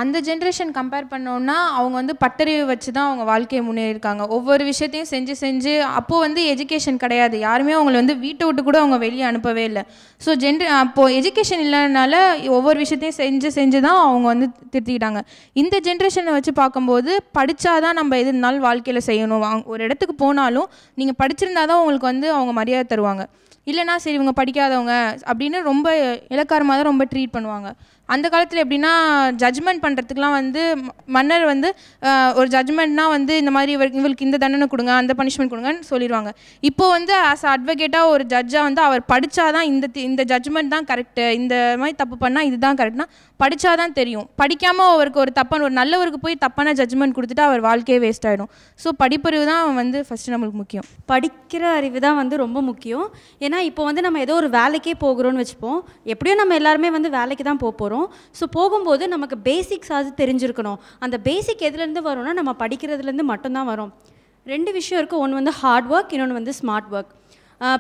அந்த ஜென்ரேஷன் கம்பேர் பண்ணோன்னா அவங்க வந்து பட்டறிவு வச்சு தான் அவங்க வாழ்க்கையை முன்னேறியிருக்காங்க ஒவ்வொரு விஷயத்தையும் செஞ்சு செஞ்சு அப்போது வந்து எஜுகேஷன் கிடையாது யாருமே அவங்கள வந்து வீட்டை விட்டு கூட அவங்க வெளியே அனுப்பவே இல்லை ஸோ ஜென்ரே அப்போது எஜுகேஷன் இல்லைனால ஒவ்வொரு விஷயத்தையும் செஞ்சு செஞ்சு தான் அவங்க வந்து திருத்திக்கிட்டாங்க இந்த ஜென்ரேஷனை வச்சு பார்க்கும்போது படித்தா தான் நம்ம எது இருந்தாலும் வாழ்க்கையில் செய்யணும் ஒரு இடத்துக்கு போனாலும் நீங்கள் படிச்சிருந்தா தான் உங்களுக்கு வந்து அவங்க மரியாதை தருவாங்க இல்லைனா சரி இவங்க படிக்காதவங்க அப்படின்னு ரொம்ப இலக்காரமாக தான் ரொம்ப ட்ரீட் பண்ணுவாங்க அந்த காலத்தில் எப்படின்னா ஜட்ஜ்மெண்ட் பண்ணுறதுக்குலாம் வந்து மன்னர் வந்து ஒரு ஜட்ஜ்மெண்ட்னால் வந்து இந்த மாதிரி இவர் இவருக்கு இந்த தண்டனை கொடுங்க அந்த பனிஷ்மெண்ட் கொடுங்கன்னு சொல்லிடுவாங்க இப்போ வந்து ஆஸ் அட்வொகேட்டாக ஒரு ஜட்ஜாக வந்து அவர் படித்தா தான் இந்த இந்த ஜட்ஜ்மெண்ட் தான் கரெக்டு இந்த மாதிரி தப்பு பண்ணால் இதுதான் கரெக்ட்னா படித்தா தான் தெரியும் படிக்காமல் அவருக்கு ஒரு தப்பான ஒரு நல்லவருக்கு போய் தப்பான ஜட்ஜ்மெண்ட் கொடுத்துட்டு அவர் வாழ்க்கையே வேஸ்ட் ஆகிடும் ஸோ படிப்பறிவு தான் வந்து ஃபஸ்ட்டு நம்மளுக்கு முக்கியம் படிக்கிற அறிவு தான் வந்து ரொம்ப முக்கியம் ஏன்னா இப்போ வந்து நம்ம ஏதோ ஒரு வேலைக்கே போகிறோன்னு வச்சுப்போம் எப்படியும் நம்ம எல்லாருமே வந்து வேலைக்கு தான் போக போகிறோம் போகிறோம் ஸோ போகும்போது நமக்கு அது தெரிஞ்சிருக்கணும் அந்த பேசிக் எதுலேருந்து வரும்னா நம்ம படிக்கிறதுலேருந்து மட்டும்தான் வரும் ரெண்டு விஷயம் இருக்குது ஒன்று வந்து ஹார்ட் ஒர்க் இன்னொன்று வந்து ஸ்மார்ட் ஒர்க்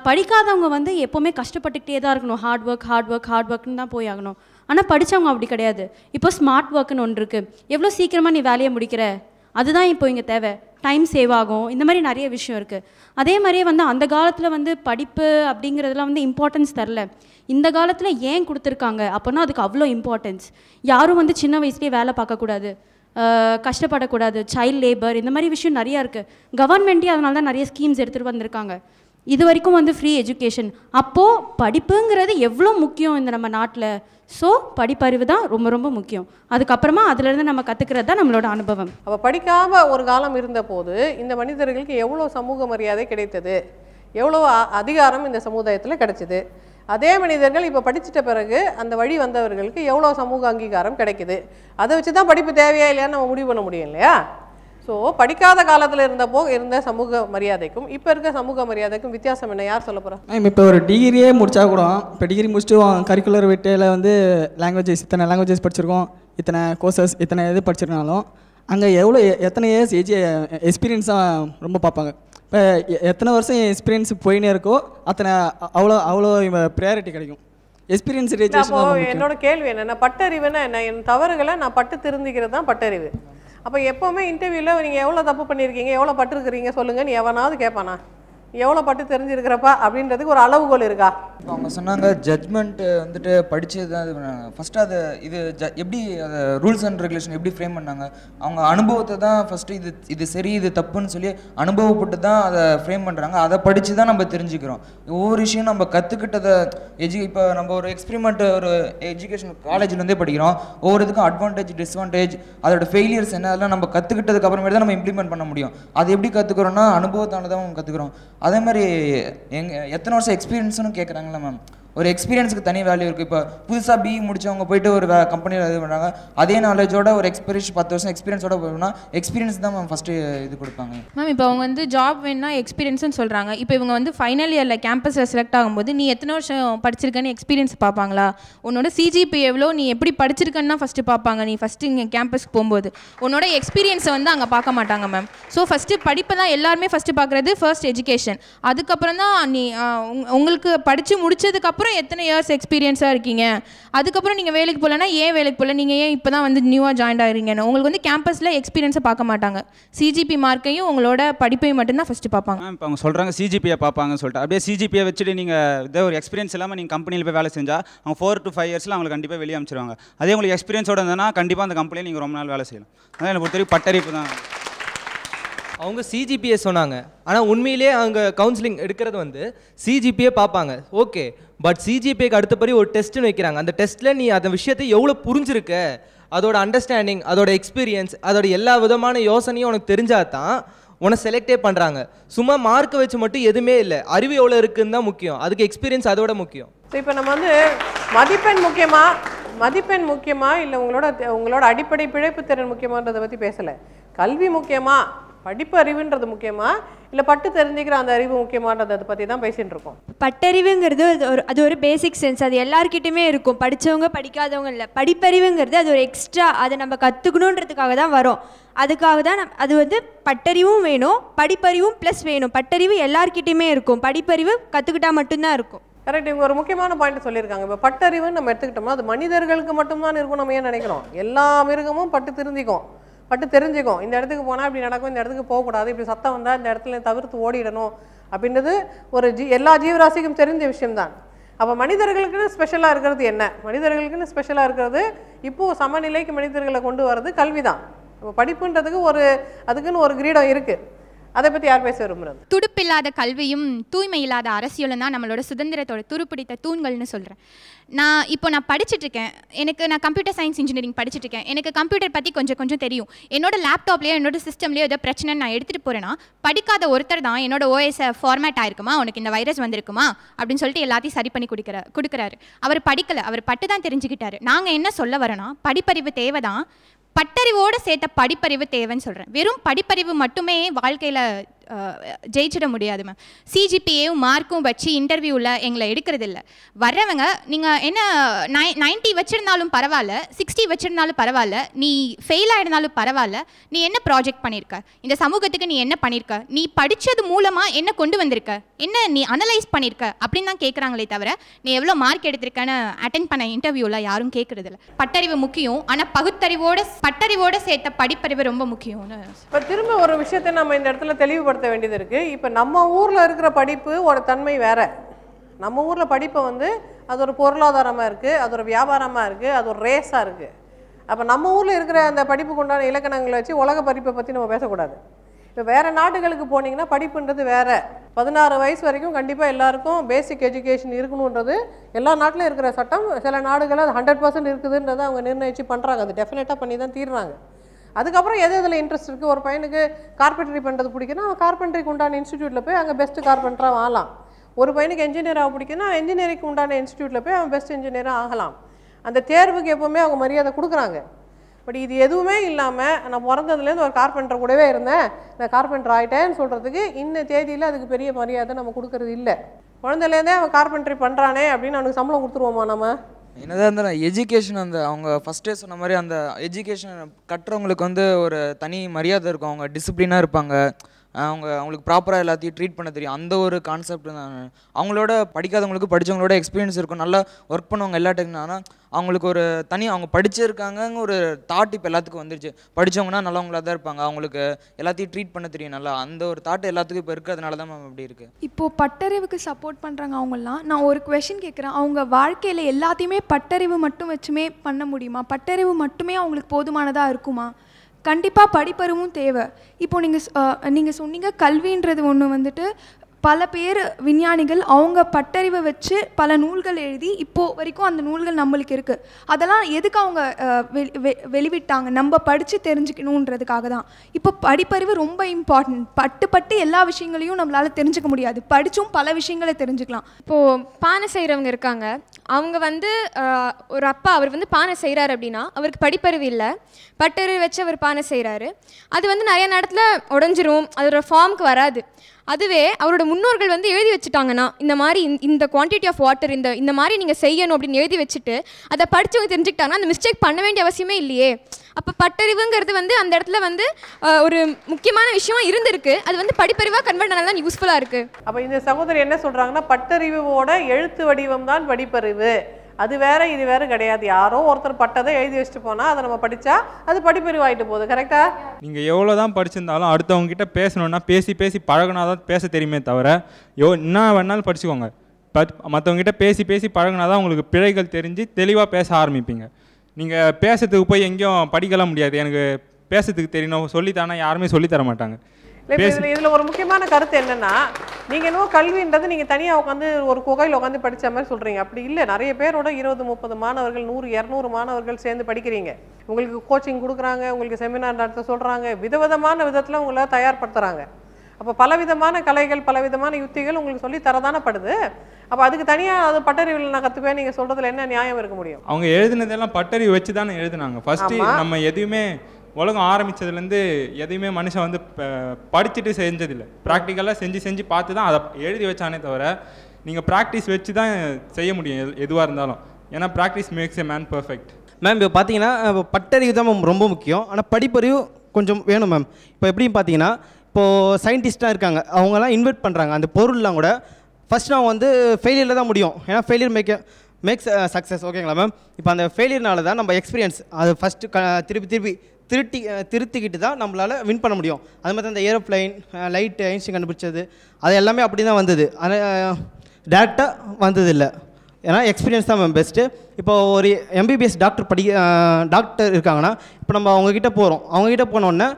படிக்காதவங்க வந்து எப்போவுமே கஷ்டப்பட்டுக்கிட்டே தான் இருக்கணும் hard work hard work hard ஒர்க்னு தான் போய் ஆகணும் ஆனால் படித்தவங்க அப்படி கிடையாது இப்போ ஸ்மார்ட் ஒர்க்குன்னு ஒன்று இருக்குது எவ்வளோ சீக்கிரமாக நீ வேலையை முடிக்கிற அதுதான் இப்போ இங்கே தேவை டைம் சேவ் ஆகும் இந்த மாதிரி நிறைய விஷயம் இருக்குது அதே மாதிரியே வந்து அந்த காலத்தில் வந்து படிப்பு அப்படிங்கிறதுலாம் வந்து இம்பார்ட்டன்ஸ் தரல இந்த காலத்தில் ஏன் கொடுத்துருக்காங்க அப்போனா அதுக்கு அவ்வளோ இம்பார்ட்டன்ஸ் யாரும் வந்து சின்ன வயசுலேயே வேலை பார்க்கக்கூடாது கஷ்டப்படக்கூடாது சைல்ட் லேபர் இந்த மாதிரி விஷயம் நிறையா இருக்குது கவர்மெண்ட்டே அதனால தான் நிறைய ஸ்கீம்ஸ் எடுத்துகிட்டு வந்திருக்காங்க இது வரைக்கும் வந்து ஃப்ரீ எஜுகேஷன் அப்போது படிப்புங்கிறது எவ்வளோ முக்கியம் இந்த நம்ம நாட்டில் ஸோ படிப்பறிவு தான் ரொம்ப ரொம்ப முக்கியம் அதுக்கப்புறமா அதுலேருந்து நம்ம கற்றுக்கிறது தான் நம்மளோட அனுபவம் அப்போ படிக்காமல் ஒரு காலம் இருந்தபோது இந்த மனிதர்களுக்கு எவ்வளோ சமூக மரியாதை கிடைத்தது எவ்வளோ அதிகாரம் இந்த சமுதாயத்தில் கிடைச்சிது அதே மனிதர்கள் இப்போ படிச்சிட்ட பிறகு அந்த வழி வந்தவர்களுக்கு எவ்வளோ சமூக அங்கீகாரம் கிடைக்குது அதை வச்சு தான் படிப்பு தேவையா இல்லையான்னு நம்ம முடிவு பண்ண முடியும் இல்லையா ஸோ படிக்காத காலத்தில் இருந்தப்போ இருந்த சமூக மரியாதைக்கும் இப்போ இருக்க சமூக மரியாதைக்கும் வித்தியாசம் என்ன யார் சொல்ல போகிறோம் மேம் இப்போ ஒரு டிகிரியே முடிச்சா கூட இப்போ டிகிரி முடிச்சுட்டு கரிக்குலர் வெட்டியில் வந்து லாங்குவேஜஸ் இத்தனை லாங்குவேஜஸ் படிச்சிருக்கோம் இத்தனை கோர்சஸ் இத்தனை இது படிச்சிருந்தாலும் அங்கே எவ்வளோ எத்தனை இயர்ஸ் ஏஜி எக்ஸ்பீரியன்ஸாக ரொம்ப பார்ப்பாங்க இப்போ எத்தனை வருஷம் எக்ஸ்பீரியன்ஸ் போயினே இருக்கோ அத்தனை அவ்வளோ அவ்வளோ ப்ரையாரிட்டி கிடைக்கும் எக்ஸ்பீரியன்ஸ் என்னோட கேள்வி என்னென்ன பட்டறிவுன்னா என்ன என் தவறுகளை நான் பட்டு திருந்திக்கிறது தான் பட்டறிவு அப்போ எப்போவுமே இன்டர்வியூவில் நீங்கள் எவ்வளோ தப்பு பண்ணியிருக்கீங்க எவ்வளோ பட்டிருக்கிறீங்க சொல்லுங்கன்னு எவனாவது கேட்பானா எவ்வளோ பட்டு தெரிஞ்சிருக்கிறப்பா அப்படின்றதுக்கு ஒரு அளவுகோல் இருக்கா இப்போ அவங்க சொன்னாங்க ஜட்மெண்ட்டு வந்துட்டு படித்தது தான் இது பண்ணாங்க ஃபஸ்ட்டு அது இது ஜ எப்படி அதை ரூல்ஸ் அண்ட் ரெகுலேஷன் எப்படி ஃப்ரேம் பண்ணாங்க அவங்க அனுபவத்தை தான் ஃபஸ்ட்டு இது இது சரி இது தப்புன்னு சொல்லி அனுபவப்பட்டு தான் அதை ஃப்ரேம் பண்ணுறாங்க அதை படித்து தான் நம்ம தெரிஞ்சுக்கிறோம் ஒவ்வொரு விஷயம் நம்ம கற்றுக்கிட்டதை எஜு இப்போ நம்ம ஒரு எக்ஸ்பிரிமெண்ட் ஒரு எஜுகேஷன் காலேஜ்லேருந்தே படிக்கிறோம் ஒவ்வொரு இதுக்கும் அட்வான்டேஜ் டிஸ்வான்டேஜ் அதோட ஃபெயிலியர்ஸ் என்ன அதெல்லாம் நம்ம கற்றுக்கிட்டதுக்கு அப்புறமேட்டு தான் நம்ம இம்ப்ளிமெண்ட் பண்ண முடியும் அது எப்படி கற்றுக்குறோம்னா அனுபவத்தானதான் கற்றுக்குறோம் அதே மாதிரி எங்கள் எத்தனை வருஷம் எக்ஸ்பீரியன்ஸுன்னு கேட்குறாங்களே மேம் ஒரு எக்ஸ்பீரியன்ஸுக்கு தனி வேல்யூ இருக்குது இப்போ புதுசாக பிஇ e முடிச்சவங்க போயிட்டு ஒரு கம்பெனியில் இது பண்ணுறாங்க அதே நாலேஜோட ஒரு எக்ஸ்பீரியன்ஸ் பத்து வருஷம் எக்ஸ்பீரியன்ஸோட போகணும்னா எக்ஸ்பீரியன்ஸ் தான் மேம் ஃபஸ்ட்டு இது கொடுப்பாங்க மேம் இப்போ அவங்க வந்து ஜாப் வேணுன்னா எக்ஸ்பீரியன்ஸ்னு சொல்கிறாங்க இப்போ இவங்க வந்து ஃபைனல் இயரில் கேம்பஸில் செலக்ட் ஆகும்போது நீ எத்தனை வருஷம் படிச்சிருக்கேன்னு எக்ஸ்பீரியன்ஸ் பார்ப்பாங்களா உன்னோட சிஜிபி எவ்வளோ நீ எப்படி படிச்சிருக்கன்னா ஃபஸ்ட்டு பார்ப்பாங்க நீ ஃபஸ்ட்டு இங்கே கேம்பஸ்க்கு போகும்போது உன்னோட எக்ஸ்பீரியன்ஸை வந்து அங்கே பார்க்க மாட்டாங்க மேம் ஸோ ஃபஸ்ட்டு படிப்பை தான் எல்லாருமே ஃபஸ்ட்டு பார்க்குறது ஃபர்ஸ்ட் எஜுகேஷன் அதுக்கப்புறம் தான் நீ உங்களுக்கு படித்து முடிச்சதுக்கப்புறம் அதுக்கப்புறம் எத்தனை இயர்ஸ் எக்ஸ்பீரியன்ஸாக இருக்கீங்க அதுக்கப்புறம் நீங்கள் வேலைக்கு போகலன்னா ஏன் வேலைக்கு போகல நீங்கள் ஏன் இப்போ தான் வந்து நியூவாக ஜாயின் ஆகிறீங்கன்னு உங்களுக்கு வந்து கேம்பஸில் எக்ஸ்பீரியன்ஸை பார்க்க மாட்டாங்க சிஜிபி மார்க்கையும் உங்களோட படிப்பையும் மட்டும்தான் ஃபஸ்ட்டு பார்ப்பாங்க இப்போ அவங்க சொல்கிறாங்க சிஜிபியை பார்ப்பாங்கன்னு சொல்லிட்டு அப்படியே சிஜிபியை வச்சுட்டு நீங்கள் இதே ஒரு எக்ஸ்பீரியன்ஸ் இல்லாமல் நீங்கள் கம்பெனியில் போய் வேலை செஞ்சால் அவங்க ஃபோர் டு ஃபைவ் இயர்ஸில் அவங்களுக்கு கண்டிப்பாக வெளியே அமைச்சிருவாங்க அதே உங்களுக்கு எக்ஸ்பீரியன்ஸோட இருந்தால் கண்டிப்பாக அந்த கம்பெனியில் நீங்கள் ரொம்ப நாள் வேலை செய்யலாம் அதான் எனக்கு பொறுத்தவரைக்கும் பட்டறிப்பு தான் அவங்க சிஜிபிஏ சொன்னாங்க ஆனால் உண்மையிலே அவங்க கவுன்சிலிங் எடுக்கிறது வந்து சிஜிபிஏ பார்ப்பாங்க ஓகே பட் சிஜிபிஏக்கு அடுத்தபடி ஒரு டெஸ்ட்டுன்னு வைக்கிறாங்க அந்த டெஸ்ட்டில் நீ அந்த விஷயத்தை எவ்வளோ புரிஞ்சிருக்க அதோட அண்டர்ஸ்டாண்டிங் அதோட எக்ஸ்பீரியன்ஸ் அதோட எல்லா விதமான யோசனையும் உனக்கு தெரிஞ்சால் தான் உன்னை செலக்டே பண்ணுறாங்க சும்மா மார்க்கை வச்சு மட்டும் எதுவுமே இல்லை அறிவு எவ்வளோ இருக்குன்னு தான் முக்கியம் அதுக்கு எக்ஸ்பீரியன்ஸ் அதோட முக்கியம் ஸோ இப்போ நம்ம வந்து மதிப்பெண் முக்கியமாக மதிப்பெண் முக்கியமாக இல்லை உங்களோட உங்களோட அடிப்படை பிழைப்பு திறன் முக்கியமானதை பற்றி பேசலை கல்வி முக்கியமாக படிப்பு அறிவுன்றது முக்கியமா இல்லை பட்டு தெரிஞ்சுக்கிற அந்த அறிவு முக்கியமானது அதை பற்றி தான் பேசிட்டு இருக்கோம் பட்டறிவுங்கிறது அது ஒரு அது ஒரு பேசிக் சென்ஸ் அது எல்லாருக்கிட்டுமே இருக்கும் படிச்சவங்க படிக்காதவங்க இல்லை படிப்பறிவுங்கிறது அது ஒரு எக்ஸ்ட்ரா அதை நம்ம கற்றுக்கணுன்றதுக்காக தான் வரும் அதுக்காக தான் அது வந்து பட்டறிவும் வேணும் படிப்பறிவும் ப்ளஸ் வேணும் பட்டறிவு எல்லாருக்கிட்டையுமே இருக்கும் படிப்பறிவு கத்துக்கிட்டா மட்டும்தான் இருக்கும் கரெக்ட் இவங்க ஒரு முக்கியமான பாயிண்ட் சொல்லியிருக்காங்க இப்போ பட்டறிவுன்னு நம்ம எடுத்துக்கிட்டோம்னா அது மனிதர்களுக்கு மட்டும்தான் இருக்கும் நம்ம ஏன் நினைக்கிறோம் எல்லா மிருகமும் பட்டு திருந்திக்கும் பட்டு தெரிஞ்சுக்கும் இந்த இடத்துக்கு போனால் இப்படி நடக்கும் இந்த இடத்துக்கு போகக்கூடாது இப்படி சத்தம் வந்தால் இந்த இடத்துல தவிர்த்து ஓடிடணும் அப்படின்றது ஒரு ஜி எல்லா ஜீவராசிக்கும் தெரிஞ்ச விஷயம்தான் அப்போ மனிதர்களுக்குன்னு ஸ்பெஷலாக இருக்கிறது என்ன மனிதர்களுக்குன்னு ஸ்பெஷலாக இருக்கிறது இப்போது சமநிலைக்கு மனிதர்களை கொண்டு வர்றது கல்வி தான் இப்போ படிப்புன்றதுக்கு ஒரு அதுக்குன்னு ஒரு கிரீடம் இருக்குது அதை பற்றி யார் பேச விரும்புறது துடுப்பில்லாத கல்வியும் தூய்மை இல்லாத அரசியலும் தான் நம்மளோட சுதந்திரத்தோட துருப்பிடித்த தூண்கள்னு சொல்கிறேன் நான் இப்போ நான் படிச்சுட்ருக்கேன் எனக்கு நான் கம்ப்யூட்டர் சயின்ஸ் இன்ஜினியரிங் படிச்சுட்ருக்கேன் எனக்கு கம்ப்யூட்டர் பற்றி கொஞ்சம் கொஞ்சம் தெரியும் என்னோட லேப்டாப்லேயோ என்னோட சிஸ்டம்லேயோ ஏதோ பிரச்சனை நான் எடுத்துகிட்டு போகிறேன்னா படிக்காத ஒருத்தர் தான் என்னோட ஓஎஸை ஃபார்மேட் ஆயிருக்குமா உனக்கு இந்த வைரஸ் வந்திருக்குமா அப்படின்னு சொல்லிட்டு எல்லாத்தையும் சரி பண்ணி கொடுக்குற கொடுக்குறாரு அவர் படிக்கலை அவர் பட்டு தான் தெரிஞ்சுக்கிட்டாரு நாங்கள் என்ன சொல்ல வரோன்னா படிப்பறிவு தேவை தான் பட்டறிவோடு சேர்த்த படிப்பறிவு தேவைன்னு சொல்கிறேன் வெறும் படிப்பறிவு மட்டுமே வாழ்க்கையில் ஜெயிச்சிட முடியாது மேம் சிஜிபிஏவும் மார்க்கும் வச்சு இன்டர்வியூவில் எங்களை எடுக்கிறது இல்லை வர்றவங்க நீங்கள் என்ன நை நைன்ட்டி வச்சுருந்தாலும் பரவாயில்ல சிக்ஸ்டி வச்சுருந்தாலும் பரவாயில்ல நீ ஃபெயில் ஆகிருந்தாலும் பரவாயில்ல நீ என்ன ப்ராஜெக்ட் பண்ணியிருக்க இந்த சமூகத்துக்கு நீ என்ன பண்ணியிருக்க நீ படித்தது மூலமாக என்ன கொண்டு வந்திருக்க என்ன நீ அனலைஸ் பண்ணியிருக்க அப்படின்னு தான் கேட்குறாங்களே தவிர நீ எவ்வளோ மார்க் எடுத்திருக்கன்னு அட்டன் பண்ண இன்டர்வியூவில் யாரும் கேட்குறது இல்லை பட்டறிவு முக்கியம் ஆனால் பகுத்தறிவோட பட்டறிவோட சேர்த்த படிப்பறிவு ரொம்ப முக்கியம்னு திரும்ப ஒரு விஷயத்தை நம்ம இந்த இடத்துல தெளிவுபடுத்த மேம்படுத்த வேண்டியது இருக்குது இப்போ நம்ம ஊரில் இருக்கிற படிப்பு ஒரு தன்மை வேறு நம்ம ஊரில் படிப்பை வந்து அது ஒரு பொருளாதாரமாக இருக்குது அது ஒரு வியாபாரமாக இருக்குது அது ஒரு ரேஸாக இருக்குது அப்போ நம்ம ஊரில் இருக்கிற அந்த படிப்புக்கு உண்டான இலக்கணங்களை வச்சு உலக படிப்பை பற்றி நம்ம பேசக்கூடாது இப்போ வேறு நாடுகளுக்கு போனீங்கன்னா படிப்புன்றது வேறு பதினாறு வயசு வரைக்கும் கண்டிப்பாக எல்லாருக்கும் பேசிக் எஜுகேஷன் இருக்கணுன்றது எல்லா நாட்டிலும் இருக்கிற சட்டம் சில நாடுகளில் அது ஹண்ட்ரட் பர்சன்ட் இருக்குதுன்றதை அவங்க நிர்ணயித்து பண்ணுறாங்க அது டெஃபினட்டாக பண்ணி தான் தீர்றாங்க அதுக்கப்புறம் எது எதில் இன்ட்ரெஸ்ட் இருக்குது ஒரு பையனுக்கு கார்பெண்ட்ரி பண்ணுறது பிடிக்குன்னா அவன் கார்பெண்ட்ரிக்கு உண்டான இன்ஸ்டியூட்டில் போய் அங்கே பெஸ்ட்டு கார்பெண்டராக ஆகலாம் ஒரு பையனுக்கு என்ஜினியராக ஆக பிடிக்குன்னா இன்ஜினியரிங் உண்டான இன்ஸ்டியூட்டில் போய் அவன் பெஸ்ட் இன்ஜினியராக ஆகலாம் அந்த தேர்வுக்கு எப்போவுமே அவங்க மரியாதை கொடுக்குறாங்க பட் இது எதுவுமே இல்லாமல் நான் பிறந்ததுலேருந்து ஒரு கார்பெண்டர் கூடவே இருந்தேன் நான் கார்பெண்டர் ஆகிட்டேன்னு சொல்கிறதுக்கு இந்த தேதியில் அதுக்கு பெரிய மரியாதை நம்ம கொடுக்கறது இல்லை குழந்தையிலேருந்தே அவன் கார்பெண்ட்ரி பண்ணுறானே அப்படின்னு அவனுக்கு சம்பளம் கொடுத்துருவோமா நம்ம என்னதான் இருந்தாலும் எஜுகேஷன் அந்த அவங்க ஃபஸ்ட்டே சொன்ன மாதிரி அந்த எஜுகேஷன் கட்டுறவங்களுக்கு வந்து ஒரு தனி மரியாதை இருக்கும் அவங்க டிசிப்ளினாக இருப்பாங்க அவங்க அவங்களுக்கு ப்ராப்பராக எல்லாத்தையும் ட்ரீட் பண்ண தெரியும் அந்த ஒரு கான்செப்ட் தான் அவங்களோட படிக்காதவங்களுக்கு படித்தவங்களோட எக்ஸ்பீரியன்ஸ் இருக்கும் நல்லா ஒர்க் பண்ணுவாங்க எல்லா டைம்னா அவங்களுக்கு ஒரு தனி அவங்க படிச்சிருக்காங்கங்க ஒரு தாட் இப்போ எல்லாத்துக்கும் வந்துருச்சு படித்தவங்கன்னா நல்லவங்களாக தான் இருப்பாங்க அவங்களுக்கு எல்லாத்தையும் ட்ரீட் பண்ண தெரியும் நல்லா அந்த ஒரு தாட் எல்லாத்துக்கும் இப்போ இருக்கிறதுனால தான் மேம் அப்படி இருக்குது இப்போது பட்டறிவுக்கு சப்போர்ட் பண்ணுறாங்க அவங்களாம் நான் ஒரு கொஷின் கேட்குறேன் அவங்க வாழ்க்கையில் எல்லாத்தையுமே பட்டறிவு மட்டும் வச்சுமே பண்ண முடியுமா பட்டறிவு மட்டுமே அவங்களுக்கு போதுமானதாக இருக்குமா கண்டிப்பாக படிப்பருவும் தேவை இப்போ நீங்கள் நீங்கள் சொன்னீங்க கல்வின்றது ஒன்று வந்துட்டு பல பேர் விஞ்ஞானிகள் அவங்க பட்டறிவை வச்சு பல நூல்கள் எழுதி இப்போது வரைக்கும் அந்த நூல்கள் நம்மளுக்கு இருக்குது அதெல்லாம் எதுக்கு அவங்க வெளிவிட்டாங்க நம்ம படித்து தெரிஞ்சுக்கணுன்றதுக்காக தான் இப்போ படிப்பறிவு ரொம்ப இம்பார்ட்டன்ட் பட்டு பட்டு எல்லா விஷயங்களையும் நம்மளால் தெரிஞ்சுக்க முடியாது படித்தும் பல விஷயங்களை தெரிஞ்சுக்கலாம் இப்போது பானை செய்கிறவங்க இருக்காங்க அவங்க வந்து ஒரு அப்பா அவர் வந்து பானை செய்கிறாரு அப்படின்னா அவருக்கு படிப்பறிவு இல்லை பட்டறிவு வச்சு அவர் பானை செய்கிறாரு அது வந்து நிறைய நேரத்தில் உடஞ்சிரும் அதோட ஃபார்முக்கு வராது அதுவே அவரோட முன்னோர்கள் வந்து எழுதி வச்சுட்டாங்கன்னா இந்த மாதிரி இந்த குவான்டிட்டி ஆஃப் வாட்டர் இந்த இந்த மாதிரி நீங்கள் செய்யணும் அப்படின்னு எழுதி வச்சுட்டு அதை படித்தவங்க தெரிஞ்சுக்கிட்டாங்கன்னா அந்த மிஸ்டேக் பண்ண வேண்டிய அவசியமே இல்லையே அப்போ பட்டறிவுங்கிறது வந்து அந்த இடத்துல வந்து ஒரு முக்கியமான விஷயமா இருந்திருக்கு அது வந்து படிப்பறிவாக கன்வெர்ட் ஆனால் தான் யூஸ்ஃபுல்லாக இருக்குது அப்போ இந்த சகோதரி என்ன சொல்கிறாங்கன்னா பட்டறிவோட எழுத்து வடிவம் தான் படிப்பறிவு அது வேற இது வேற கிடையாது யாரோ ஒருத்தர் பட்டதை எழுதி வச்சுட்டு போனால் அதை நம்ம படித்தா அது படிப்பறிவாயிட்டு போகுது கரெக்டாக நீங்கள் எவ்வளோ தான் படிச்சிருந்தாலும் அடுத்தவங்க கிட்ட பேசணுன்னா பேசி பேசி பழகினாதான் தான் பேச தெரியுமே தவிர யோ என்ன வேணாலும் படிச்சுக்கோங்க மற்றவங்க கிட்ட பேசி பேசி பழகினாதான் தான் உங்களுக்கு பிழைகள் தெரிஞ்சு தெளிவாக பேச ஆரம்பிப்பீங்க நீங்கள் பேசுறதுக்கு போய் எங்கேயும் படிக்கலாம் முடியாது எனக்கு பேசுறதுக்கு தெரியணும் சொல்லித்தானா யாருமே சொல்லித்தர மாட்டாங்க இதில் இதுல ஒரு முக்கியமான கருத்து என்னன்னா நீங்க என்னவோ கல்வின்றது நீங்க தனியா உட்காந்து ஒரு குகையில் உட்காந்து படிச்ச மாதிரி சொல்றீங்க அப்படி இல்ல நிறைய பேரோட இருபது முப்பது மாணவர்கள் நூறு இரநூறு மாணவர்கள் சேர்ந்து படிக்கிறீங்க உங்களுக்கு கோச்சிங் கொடுக்குறாங்க உங்களுக்கு செமினார் நடத்த சொல்றாங்க விதவிதமான விதத்துல உங்களை தயார்படுத்துறாங்க அப்போ பலவிதமான கலைகள் பலவிதமான யுத்திகள் உங்களுக்கு சொல்லி தரதானப்படுது அப்போ அதுக்கு தனியாக அது பட்டறிவில் நான் கற்றுப்பேன் நீங்கள் சொல்கிறதுல என்ன நியாயம் இருக்க முடியும் அவங்க எழுதினதெல்லாம் பட்டறிவு வச்சு தானே எழுதினாங்க ஃபஸ்ட்டு நம்ம எதுவுமே உலகம் ஆரம்பித்ததுலேருந்து எதையுமே மனுஷன் வந்து படிச்சுட்டு செஞ்சதில்லை ப்ராக்டிக்கலாக செஞ்சு செஞ்சு பார்த்து தான் அதை எழுதி வச்சானே தவிர நீங்கள் ப்ராக்டிஸ் வச்சு தான் செய்ய முடியும் எதுவாக இருந்தாலும் ஏன்னா practice makes a man perfect ma'am இப்போ பார்த்தீங்கன்னா இப்போ பட்டறிவு தான் மேம் ரொம்ப முக்கியம் ஆனால் படிப்பறிவு கொஞ்சம் வேணும் மேம் இப்போ எப்படின்னு பார்த்தீங்கன்னா இப்போது சயின்டிஸ்ட்டாக இருக்காங்க அவங்கெல்லாம் இன்வெர்ட் பண்ணுறாங்க அந்த பொருள்லாம் கூட ஃபஸ்ட் நான் வந்து ஃபெயிலியரில் தான் முடியும் ஏன்னா ஃபெயிலியர் மேக் மேக்ஸ் சக்ஸஸ் ஓகேங்களா மேம் இப்போ அந்த ஃபெயிலியர்னால தான் நம்ம எக்ஸ்பீரியன்ஸ் அது ஃபஸ்ட்டு க திருப்பி திருப்பி திருட்டி திருத்திக்கிட்டு தான் நம்மளால் வின் பண்ண முடியும் அது மாதிரி தான் இந்த ஏரோப்ளைன் லைட்டு ஐன்ஸ்டின் கண்டுபிடிச்சது அது எல்லாமே அப்படி தான் வந்தது ஆனால் டேரெக்டாக வந்ததில்லை ஏன்னா எக்ஸ்பீரியன்ஸ் தான் மேம் பெஸ்ட்டு இப்போ ஒரு எம்பிபிஎஸ் டாக்டர் படி டாக்டர் இருக்காங்கன்னா இப்போ நம்ம அவங்கக்கிட்ட போகிறோம் அவங்கக்கிட்ட போனோடனே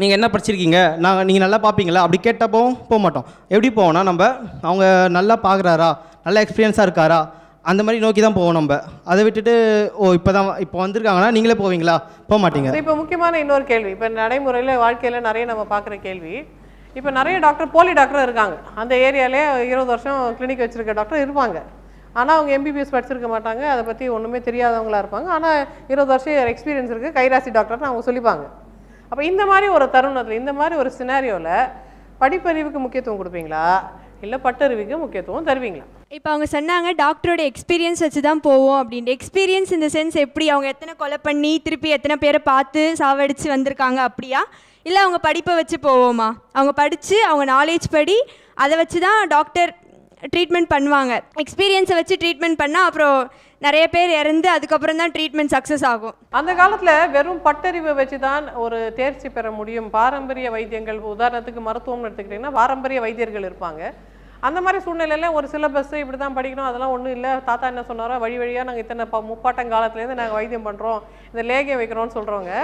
நீங்கள் என்ன படிச்சிருக்கீங்க நாங்கள் நீங்கள் நல்லா பார்ப்பீங்களா அப்படி கேட்டப்போ போக மாட்டோம் எப்படி போவோம்னா நம்ம அவங்க நல்லா பார்க்குறாரா நல்லா எக்ஸ்பீரியன்ஸாக இருக்காரா அந்த மாதிரி நோக்கி தான் போவோம் நம்ம அதை விட்டுட்டு ஓ இப்போ தான் இப்போ வந்திருக்காங்கன்னா நீங்களே போவீங்களா போக மாட்டீங்க இப்போ முக்கியமான இன்னொரு கேள்வி இப்போ நடைமுறையில் வாழ்க்கையில் நிறைய நம்ம பார்க்குற கேள்வி இப்போ நிறைய டாக்டர் போலி டாக்டர் இருக்காங்க அந்த ஏரியாலே இருபது வருஷம் கிளினிக் வச்சுருக்க டாக்டர் இருப்பாங்க ஆனால் அவங்க எம்பிபிஎஸ் படிச்சிருக்க மாட்டாங்க அதை பற்றி ஒன்றுமே தெரியாதவங்களாக இருப்பாங்க ஆனால் இருபது வருஷம் எக்ஸ்பீரியன்ஸ் இருக்குது கைராசி டாக்டர்னு அவங்க சொல்லிப்பாங்க அப்போ இந்த மாதிரி ஒரு தருணத்தில் இந்த மாதிரி ஒரு சினாரியோவில் படிப்பறிவுக்கு முக்கியத்துவம் கொடுப்பீங்களா இல்லை பட்டறிவுக்கு முக்கியத்துவம் தருவீங்களா இப்போ அவங்க சொன்னாங்க டாக்டரோட எக்ஸ்பீரியன்ஸ் வச்சு தான் போவோம் அப்படின்ட்டு எக்ஸ்பீரியன்ஸ் இந்த சென்ஸ் எப்படி அவங்க எத்தனை கொலை பண்ணி திருப்பி எத்தனை பேரை பார்த்து சாவடிச்சு வந்திருக்காங்க அப்படியா இல்லை அவங்க படிப்பை வச்சு போவோமா அவங்க படித்து அவங்க நாலேஜ் படி அதை வச்சு தான் டாக்டர் ட்ரீட்மெண்ட் பண்ணுவாங்க எக்ஸ்பீரியன்ஸை வச்சு ட்ரீட்மெண்ட் பண்ணால் அப்புறம் நிறைய பேர் இறந்து அதுக்கப்புறம் தான் ட்ரீட்மெண்ட் சக்ஸஸ் ஆகும் அந்த காலத்தில் வெறும் பட்டறிவை வச்சு தான் ஒரு தேர்ச்சி பெற முடியும் பாரம்பரிய வைத்தியங்கள் உதாரணத்துக்கு மருத்துவம்னு எடுத்துக்கிட்டிங்கன்னா பாரம்பரிய வைத்தியர்கள் இருப்பாங்க அந்த மாதிரி சூழ்நிலையில ஒரு சிலபஸ் இப்படி தான் படிக்கணும் அதெல்லாம் ஒன்றும் இல்லை தாத்தா என்ன சொன்னாரோ வழி வழியாக நாங்கள் இத்தனை முப்பாட்டம் காலத்துலேருந்து நாங்கள் வைத்தியம் பண்ணுறோம் இந்த லேகியம் வைக்கிறோம்னு சொல்கிறவங்க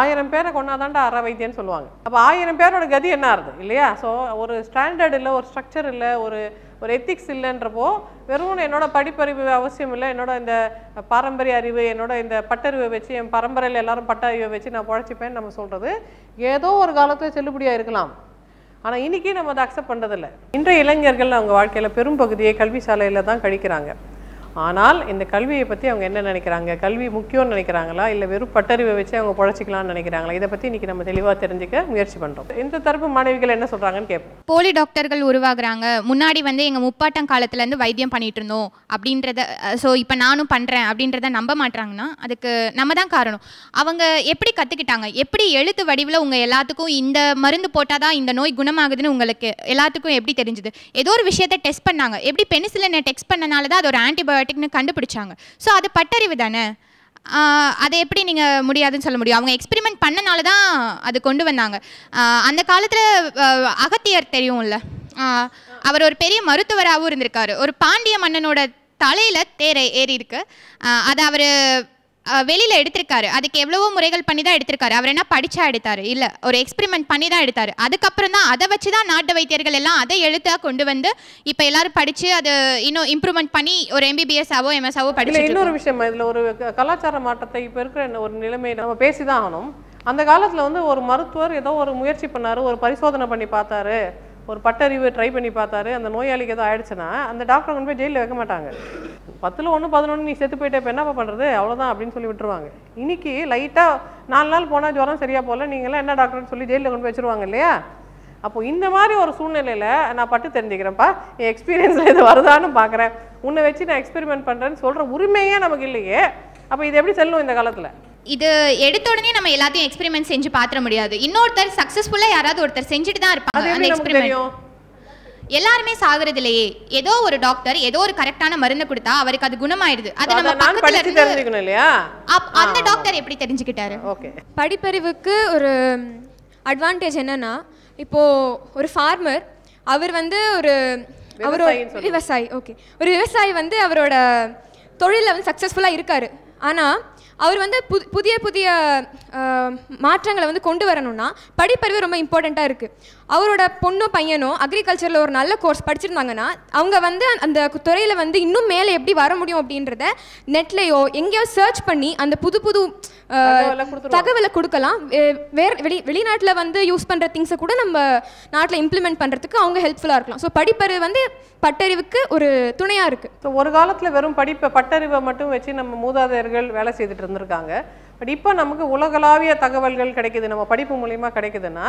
ஆயிரம் பேரை கொண்டாதாண்டா அற வைத்தியம்னு சொல்லுவாங்க அப்போ ஆயிரம் பேரோட கதி என்ன ஆகுது இல்லையா ஸோ ஒரு ஸ்டாண்டர்ட் இல்லை ஒரு ஸ்ட்ரக்சர் இல்லை ஒரு ஒரு எத்திக்ஸ் இல்லைன்றப்போ வெறும் என்னோட படிப்பறிவு அவசியம் இல்லை என்னோட இந்த பாரம்பரிய அறிவு என்னோட இந்த பட்டறிவை வச்சு என் பரம்பரையில் எல்லாரும் பட்ட அறிவை வச்சு நான் பழைச்சிப்பேன்னு நம்ம சொல்கிறது ஏதோ ஒரு காலத்தில் செல்லுபடியாக இருக்கலாம் ஆனால் இன்றைக்கி நம்ம அதை அக்செப்ட் பண்ணுறதில்ல இன்றைய இளைஞர்கள் அவங்க வாழ்க்கையில் பெரும் பகுதியை கல்வி சாலையில் தான் கழிக்கிறாங்க ஆனால் இந்த கல்வியை பற்றி அவங்க என்ன நினைக்கிறாங்க கல்வி முக்கியம்னு நினைக்கிறாங்களா இல்லை வெறும் பட்டறிவை வச்சு அவங்க பழச்சிக்கலாம்னு நினைக்கிறாங்களா இதை பற்றி இன்றைக்கி நம்ம தெளிவாக தெரிஞ்சுக்க முயற்சி பண்ணுறோம் இந்த தரப்பு மாணவிகள் என்ன சொல்கிறாங்கன்னு கேட்போம் போலி டாக்டர்கள் உருவாகிறாங்க முன்னாடி வந்து எங்கள் முப்பாட்டம் காலத்துலேருந்து வைத்தியம் பண்ணிகிட்டு இருந்தோம் அப்படின்றத ஸோ இப்போ நானும் பண்ணுறேன் அப்படின்றத நம்ப மாட்டாங்கன்னா அதுக்கு நம்ம தான் காரணம் அவங்க எப்படி கற்றுக்கிட்டாங்க எப்படி எழுத்து வடிவில் உங்கள் எல்லாத்துக்கும் இந்த மருந்து போட்டால் தான் இந்த நோய் குணமாகுதுன்னு உங்களுக்கு எல்லாத்துக்கும் எப்படி தெரிஞ்சுது ஏதோ ஒரு விஷயத்தை டெஸ்ட் பண்ணாங்க எப்படி பெனிசிலினை டெஸ்ட் பண்ணனால தான் அது ஒரு ஆன்டிபயோ ஆன்டிபயோட்டிக்னு கண்டுபிடிச்சாங்க ஸோ அது பட்டறிவு தானே அதை எப்படி நீங்கள் முடியாதுன்னு சொல்ல முடியும் அவங்க எக்ஸ்பிரிமெண்ட் பண்ணனால தான் அது கொண்டு வந்தாங்க அந்த காலத்தில் அகத்தியர் தெரியும்ல அவர் ஒரு பெரிய மருத்துவராகவும் இருந்திருக்காரு ஒரு பாண்டிய மன்னனோட தலையில் தேரை ஏறி இருக்கு அதை அவர் வெளியில் எடுத்திருக்காரு அதுக்கு எவ்வளவோ முறைகள் பண்ணி தான் எடுத்திருக்காரு அவர் என்ன படிச்சா எடுத்தார் இல்ல ஒரு எக்ஸ்பிரிமெண்ட் பண்ணி தான் எடுத்தார் அதுக்கப்புறம் தான் அதை வச்சு தான் நாட்டு வைத்தியர்கள் எல்லாம் அதை எழுத்தா கொண்டு வந்து இப்போ எல்லாரும் படிச்சு அது இன்னும் இம்ப்ரூவ்மெண்ட் பண்ணி ஒரு எம்பிபிஎஸ் ஆவோ எம்எஸ் ஆவோ படிச்சு இன்னொரு விஷயம் இதுல ஒரு கலாச்சார மாற்றத்தை இப்போ இருக்கிற ஒரு நிலைமை நம்ம பேசி தான் ஆகணும் அந்த காலத்துல வந்து ஒரு மருத்துவர் ஏதோ ஒரு முயற்சி பண்ணாரு ஒரு பரிசோதனை பண்ணி பார்த்தாரு ஒரு பட்டறிவு ட்ரை பண்ணி பார்த்தாரு அந்த நோயாளிக்கு ஏதோ ஆயிடுச்சுன்னா அந்த டாக்டர் கொண்டு போய் ஜெயிலில் வைக்க மாட்டாங்க பத்தில் ஒன்று பதினொன்று நீ செத்து போயிட்டே இப்போ என்னப்பா பண்ணுறது அவ்வளோதான் அப்படின்னு சொல்லி விட்டுருவாங்க இன்றைக்கி லைட்டாக நாலு நாள் போனால் ஜுரம் சரியாக போகல நீங்களாம் என்ன டாக்டர்னு சொல்லி ஜெயிலில் கொண்டு போய் வச்சுருவாங்க இல்லையா அப்போ இந்த மாதிரி ஒரு சூழ்நிலையில் நான் பட்டு தெரிஞ்சுக்கிறேன்ப்பா என் எக்ஸ்பீரியன்ஸில் இது வருதான்னு பார்க்குறேன் உன்னை வச்சு நான் எக்ஸ்பெரிமெண்ட் பண்ணுறேன்னு சொல்கிற உரிமையே நமக்கு இல்லையே அப்போ இது எப்படி செல்லும் இந்த காலத்தில் இது எடுத்த உடனே நம்ம எல்லாத்தையும் எக்ஸ்பெரிமெண்ட் செஞ்சு பார்த்துட முடியாது இன்னொருத்தர் சக்ஸஸ்ஃபுல்லாக யாராவது ஒருத்தர் செஞ்சுட்டு தான் இருப்பாங்க எல்லாருமே சாகுறது இல்லையே ஏதோ ஒரு டாக்டர் ஏதோ ஒரு கரெக்டான மருந்து கொடுத்தா அவருக்கு அது குணமாயிடுது அது நம்ம பக்கத்துல இருந்து இல்லையா அந்த டாக்டர் எப்படி தெரிஞ்சுக்கிட்டாரு ஓகே படிப்பறிவுக்கு ஒரு அட்வான்டேஜ் என்னன்னா இப்போ ஒரு ஃபார்மர் அவர் வந்து ஒரு அவரோட விவசாயி ஓகே ஒரு விவசாயி வந்து அவரோட தொழிலில் வந்து சக்ஸஸ்ஃபுல்லாக இருக்கார் ஆனால் அவர் வந்து புது புதிய புதிய மாற்றங்களை வந்து கொண்டு வரணும்னா படிப்பறிவு ரொம்ப இம்பார்ட்டண்ட்டாக இருக்குது அவரோட பொண்ணும் பையனும் அக்ரிகல்ச்சரில் ஒரு நல்ல கோர்ஸ் படிச்சிருந்தாங்கன்னா அவங்க வந்து அந்த துறையில் வந்து இன்னும் மேலே எப்படி வர முடியும் அப்படின்றத நெட்லேயோ எங்கேயோ சர்ச் பண்ணி அந்த புது புது தகவலை கொடுக்கலாம் வேறு வெளி வெளிநாட்டில் வந்து யூஸ் பண்ணுற திங்ஸை கூட நம்ம நாட்டில் இம்ப்ளிமெண்ட் பண்ணுறதுக்கு அவங்க ஹெல்ப்ஃபுல்லாக இருக்கலாம் ஸோ படிப்பறிவு வந்து பட்டறிவுக்கு ஒரு துணையாக இருக்குது ஸோ ஒரு காலத்தில் வெறும் படிப்பை பட்டறிவை மட்டும் வச்சு நம்ம மூதாதையர்கள் வேலை செய்துட்டு இருந்திருக்காங்க பட் இப்போ நமக்கு உலகளாவிய தகவல்கள் கிடைக்குது நம்ம படிப்பு மூலிமா கிடைக்குதுன்னா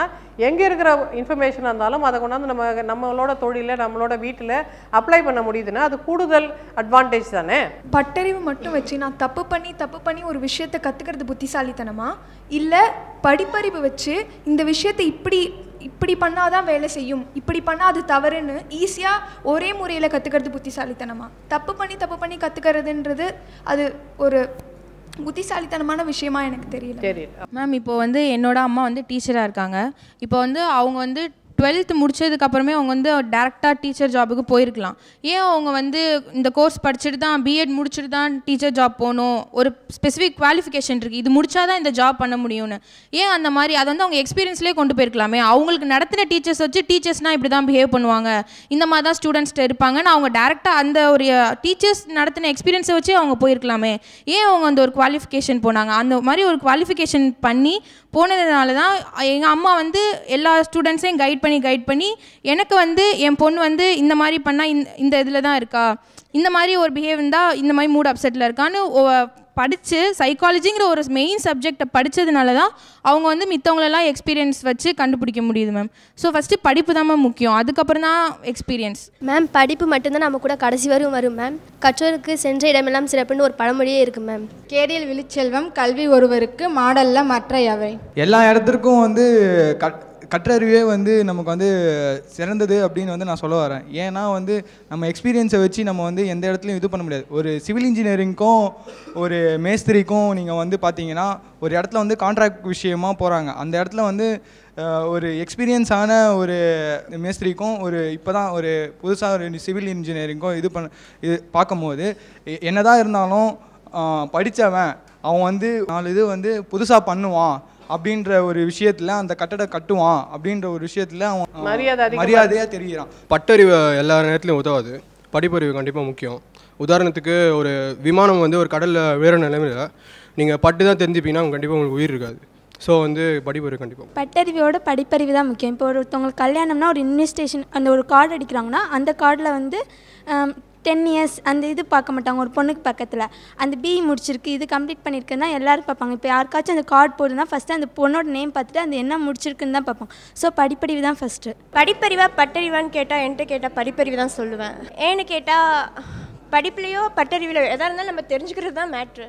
எங்கே இருக்கிற இன்ஃபர்மேஷனாக இருந்தாலும் அதை கொண்டாந்து நம்ம நம்மளோட தொழிலில் நம்மளோட வீட்டில் அப்ளை பண்ண முடியுதுன்னா அது கூடுதல் அட்வான்டேஜ் தானே பட்டறிவு மட்டும் வச்சு நான் தப்பு பண்ணி தப்பு பண்ணி ஒரு விஷயத்தை கற்றுக்கிறது புத்திசாலித்தனமா இல்லை படிப்பறிவு வச்சு இந்த விஷயத்தை இப்படி இப்படி பண்ணால் தான் வேலை செய்யும் இப்படி பண்ணால் அது தவறுன்னு ஈஸியாக ஒரே முறையில் கத்துக்கிறது புத்திசாலித்தனமா தப்பு பண்ணி தப்பு பண்ணி கத்துக்கிறதுன்றது அது ஒரு புத்திசாலித்தனமான விஷயமா எனக்கு தெரியல மேம் இப்போ வந்து என்னோட அம்மா வந்து டீச்சராக இருக்காங்க இப்போ வந்து அவங்க வந்து டுவெல்த் முடிச்சதுக்கப்புறமே அவங்க வந்து டேரெக்டாக டீச்சர் ஜாபுக்கு போயிருக்கலாம் ஏன் அவங்க வந்து இந்த கோர்ஸ் படிச்சுட்டு தான் பிஎட் முடிச்சுட்டு தான் டீச்சர் ஜாப் போகணும் ஒரு ஸ்பெசிஃபிக் குவாலிஃபிகேஷன் இருக்குது இது முடிச்சா தான் இந்த ஜாப் பண்ண முடியும்னு ஏன் அந்த மாதிரி அதை வந்து அவங்க எக்ஸ்பீரியன்ஸ்லேயே கொண்டு போயிருக்கலாமே அவங்களுக்கு நடத்தின டீச்சர்ஸ் வச்சு டீச்சர்ஸ்னால் இப்படி தான் பிஹேவ் பண்ணுவாங்க இந்த மாதிரி தான் ஸ்டூடெண்ட்ஸ்கிட்ட இருப்பாங்கன்னு அவங்க டேரெக்டாக அந்த ஒரு டீச்சர்ஸ் நடத்தின எக்ஸ்பீரியன்ஸை வச்சு அவங்க போயிருக்கலாமே ஏன் அவங்க அந்த ஒரு குவாலிஃபிகேஷன் போனாங்க அந்த மாதிரி ஒரு குவாலிஃபிகேஷன் பண்ணி போனதுனால தான் எங்கள் அம்மா வந்து எல்லா ஸ்டூடெண்ட்ஸையும் கைட் பண்ணி கைட் பண்ணி எனக்கு வந்து என் பொண்ணு வந்து இந்த மாதிரி பண்ணால் இந்த இதில் தான் இருக்கா இந்த மாதிரி ஒரு பிஹேவ் இருந்தால் இந்த மாதிரி மூட் அப்செட்டில் இருக்கான்னு படித்து சைக்காலஜிங்கிற ஒரு மெயின் சப்ஜெக்டை படித்ததுனால தான் அவங்க வந்து மித்தவங்களெல்லாம் எக்ஸ்பீரியன்ஸ் வச்சு கண்டுபிடிக்க முடியுது மேம் ஸோ ஃபஸ்ட்டு படிப்பு தான் மேம் முக்கியம் அதுக்கப்புறம் தான் எக்ஸ்பீரியன்ஸ் மேம் படிப்பு மட்டும்தான் நம்ம கூட கடைசி வரும் வரும் மேம் கற்றோருக்கு சென்ற இடமெல்லாம் சிறப்புன்னு ஒரு பழமொழியே இருக்குது மேம் கேடியில் விழிச்செல்வம் கல்வி ஒருவருக்கு மாடலில் மற்ற எவை எல்லா இடத்திற்கும் வந்து கற்றறிவே வந்து நமக்கு வந்து சிறந்தது அப்படின்னு வந்து நான் சொல்ல வரேன் ஏன்னா வந்து நம்ம எக்ஸ்பீரியன்ஸை வச்சு நம்ம வந்து எந்த இடத்துலையும் இது பண்ண முடியாது ஒரு சிவில் இன்ஜினியரிங்க்கும் ஒரு மேஸ்திரிக்கும் நீங்கள் வந்து பார்த்தீங்கன்னா ஒரு இடத்துல வந்து கான்ட்ராக்ட் விஷயமா போகிறாங்க அந்த இடத்துல வந்து ஒரு எக்ஸ்பீரியன்ஸான ஒரு மேஸ்திரிக்கும் ஒரு இப்போ தான் ஒரு புதுசாக ஒரு சிவில் இன்ஜினியரிங்க்கும் இது பண்ண இது பார்க்கும்போது என்னதான் இருந்தாலும் படித்தவன் அவன் வந்து நாலு இது வந்து புதுசாக பண்ணுவான் அப்படின்ற ஒரு விஷயத்துல அந்த கட்டடம் கட்டுவான் அப்படின்ற ஒரு விஷயத்துல அவன் மரியாதையா தெரிகிறான் பட்டறிவு எல்லா நேரத்துலையும் உதவாது படிப்பறிவு கண்டிப்பாக முக்கியம் உதாரணத்துக்கு ஒரு விமானம் வந்து ஒரு கடலில் வேற நிலைமையில நீங்கள் பட்டு தான் தெரிஞ்சுப்பீங்கன்னா கண்டிப்பாக உங்களுக்கு உயிர் இருக்காது ஸோ வந்து படிப்பறிவு கண்டிப்பாக பட்டறிவியோட படிப்பறிவு தான் முக்கியம் இப்போ ஒருத்தவங்களுக்கு கல்யாணம்னா ஒரு இன்வெஸ்டேஷன் அந்த ஒரு கார்டு அடிக்கிறாங்கன்னா அந்த கார்டில் வந்து டென் இயர்ஸ் அந்த இது பார்க்க மாட்டாங்க ஒரு பொண்ணுக்கு பக்கத்தில் அந்த பிஇ e முடிச்சிருக்கு இது கம்ப்ளீட் தான் எல்லோரும் பார்ப்பாங்க இப்போ யாருக்காச்சும் அந்த கார்டு போடுனா ஃபஸ்ட்டு அந்த பொண்ணோட நேம் பார்த்துட்டு அந்த என்ன முடிச்சிருக்குன்னு தான் பார்ப்பாங்க ஸோ படிப்பறிவு தான் ஃபஸ்ட்டு படிப்பறிவா பட்டறிவான்னு கேட்டால் என்கிட்ட கேட்டால் படிப்பறிவு தான் சொல்லுவேன் ஏன்னு கேட்டால் படிப்புலையோ பட்டறிவிலோ எதாக இருந்தாலும் நம்ம தெரிஞ்சுக்கிறது தான் மேட்ரு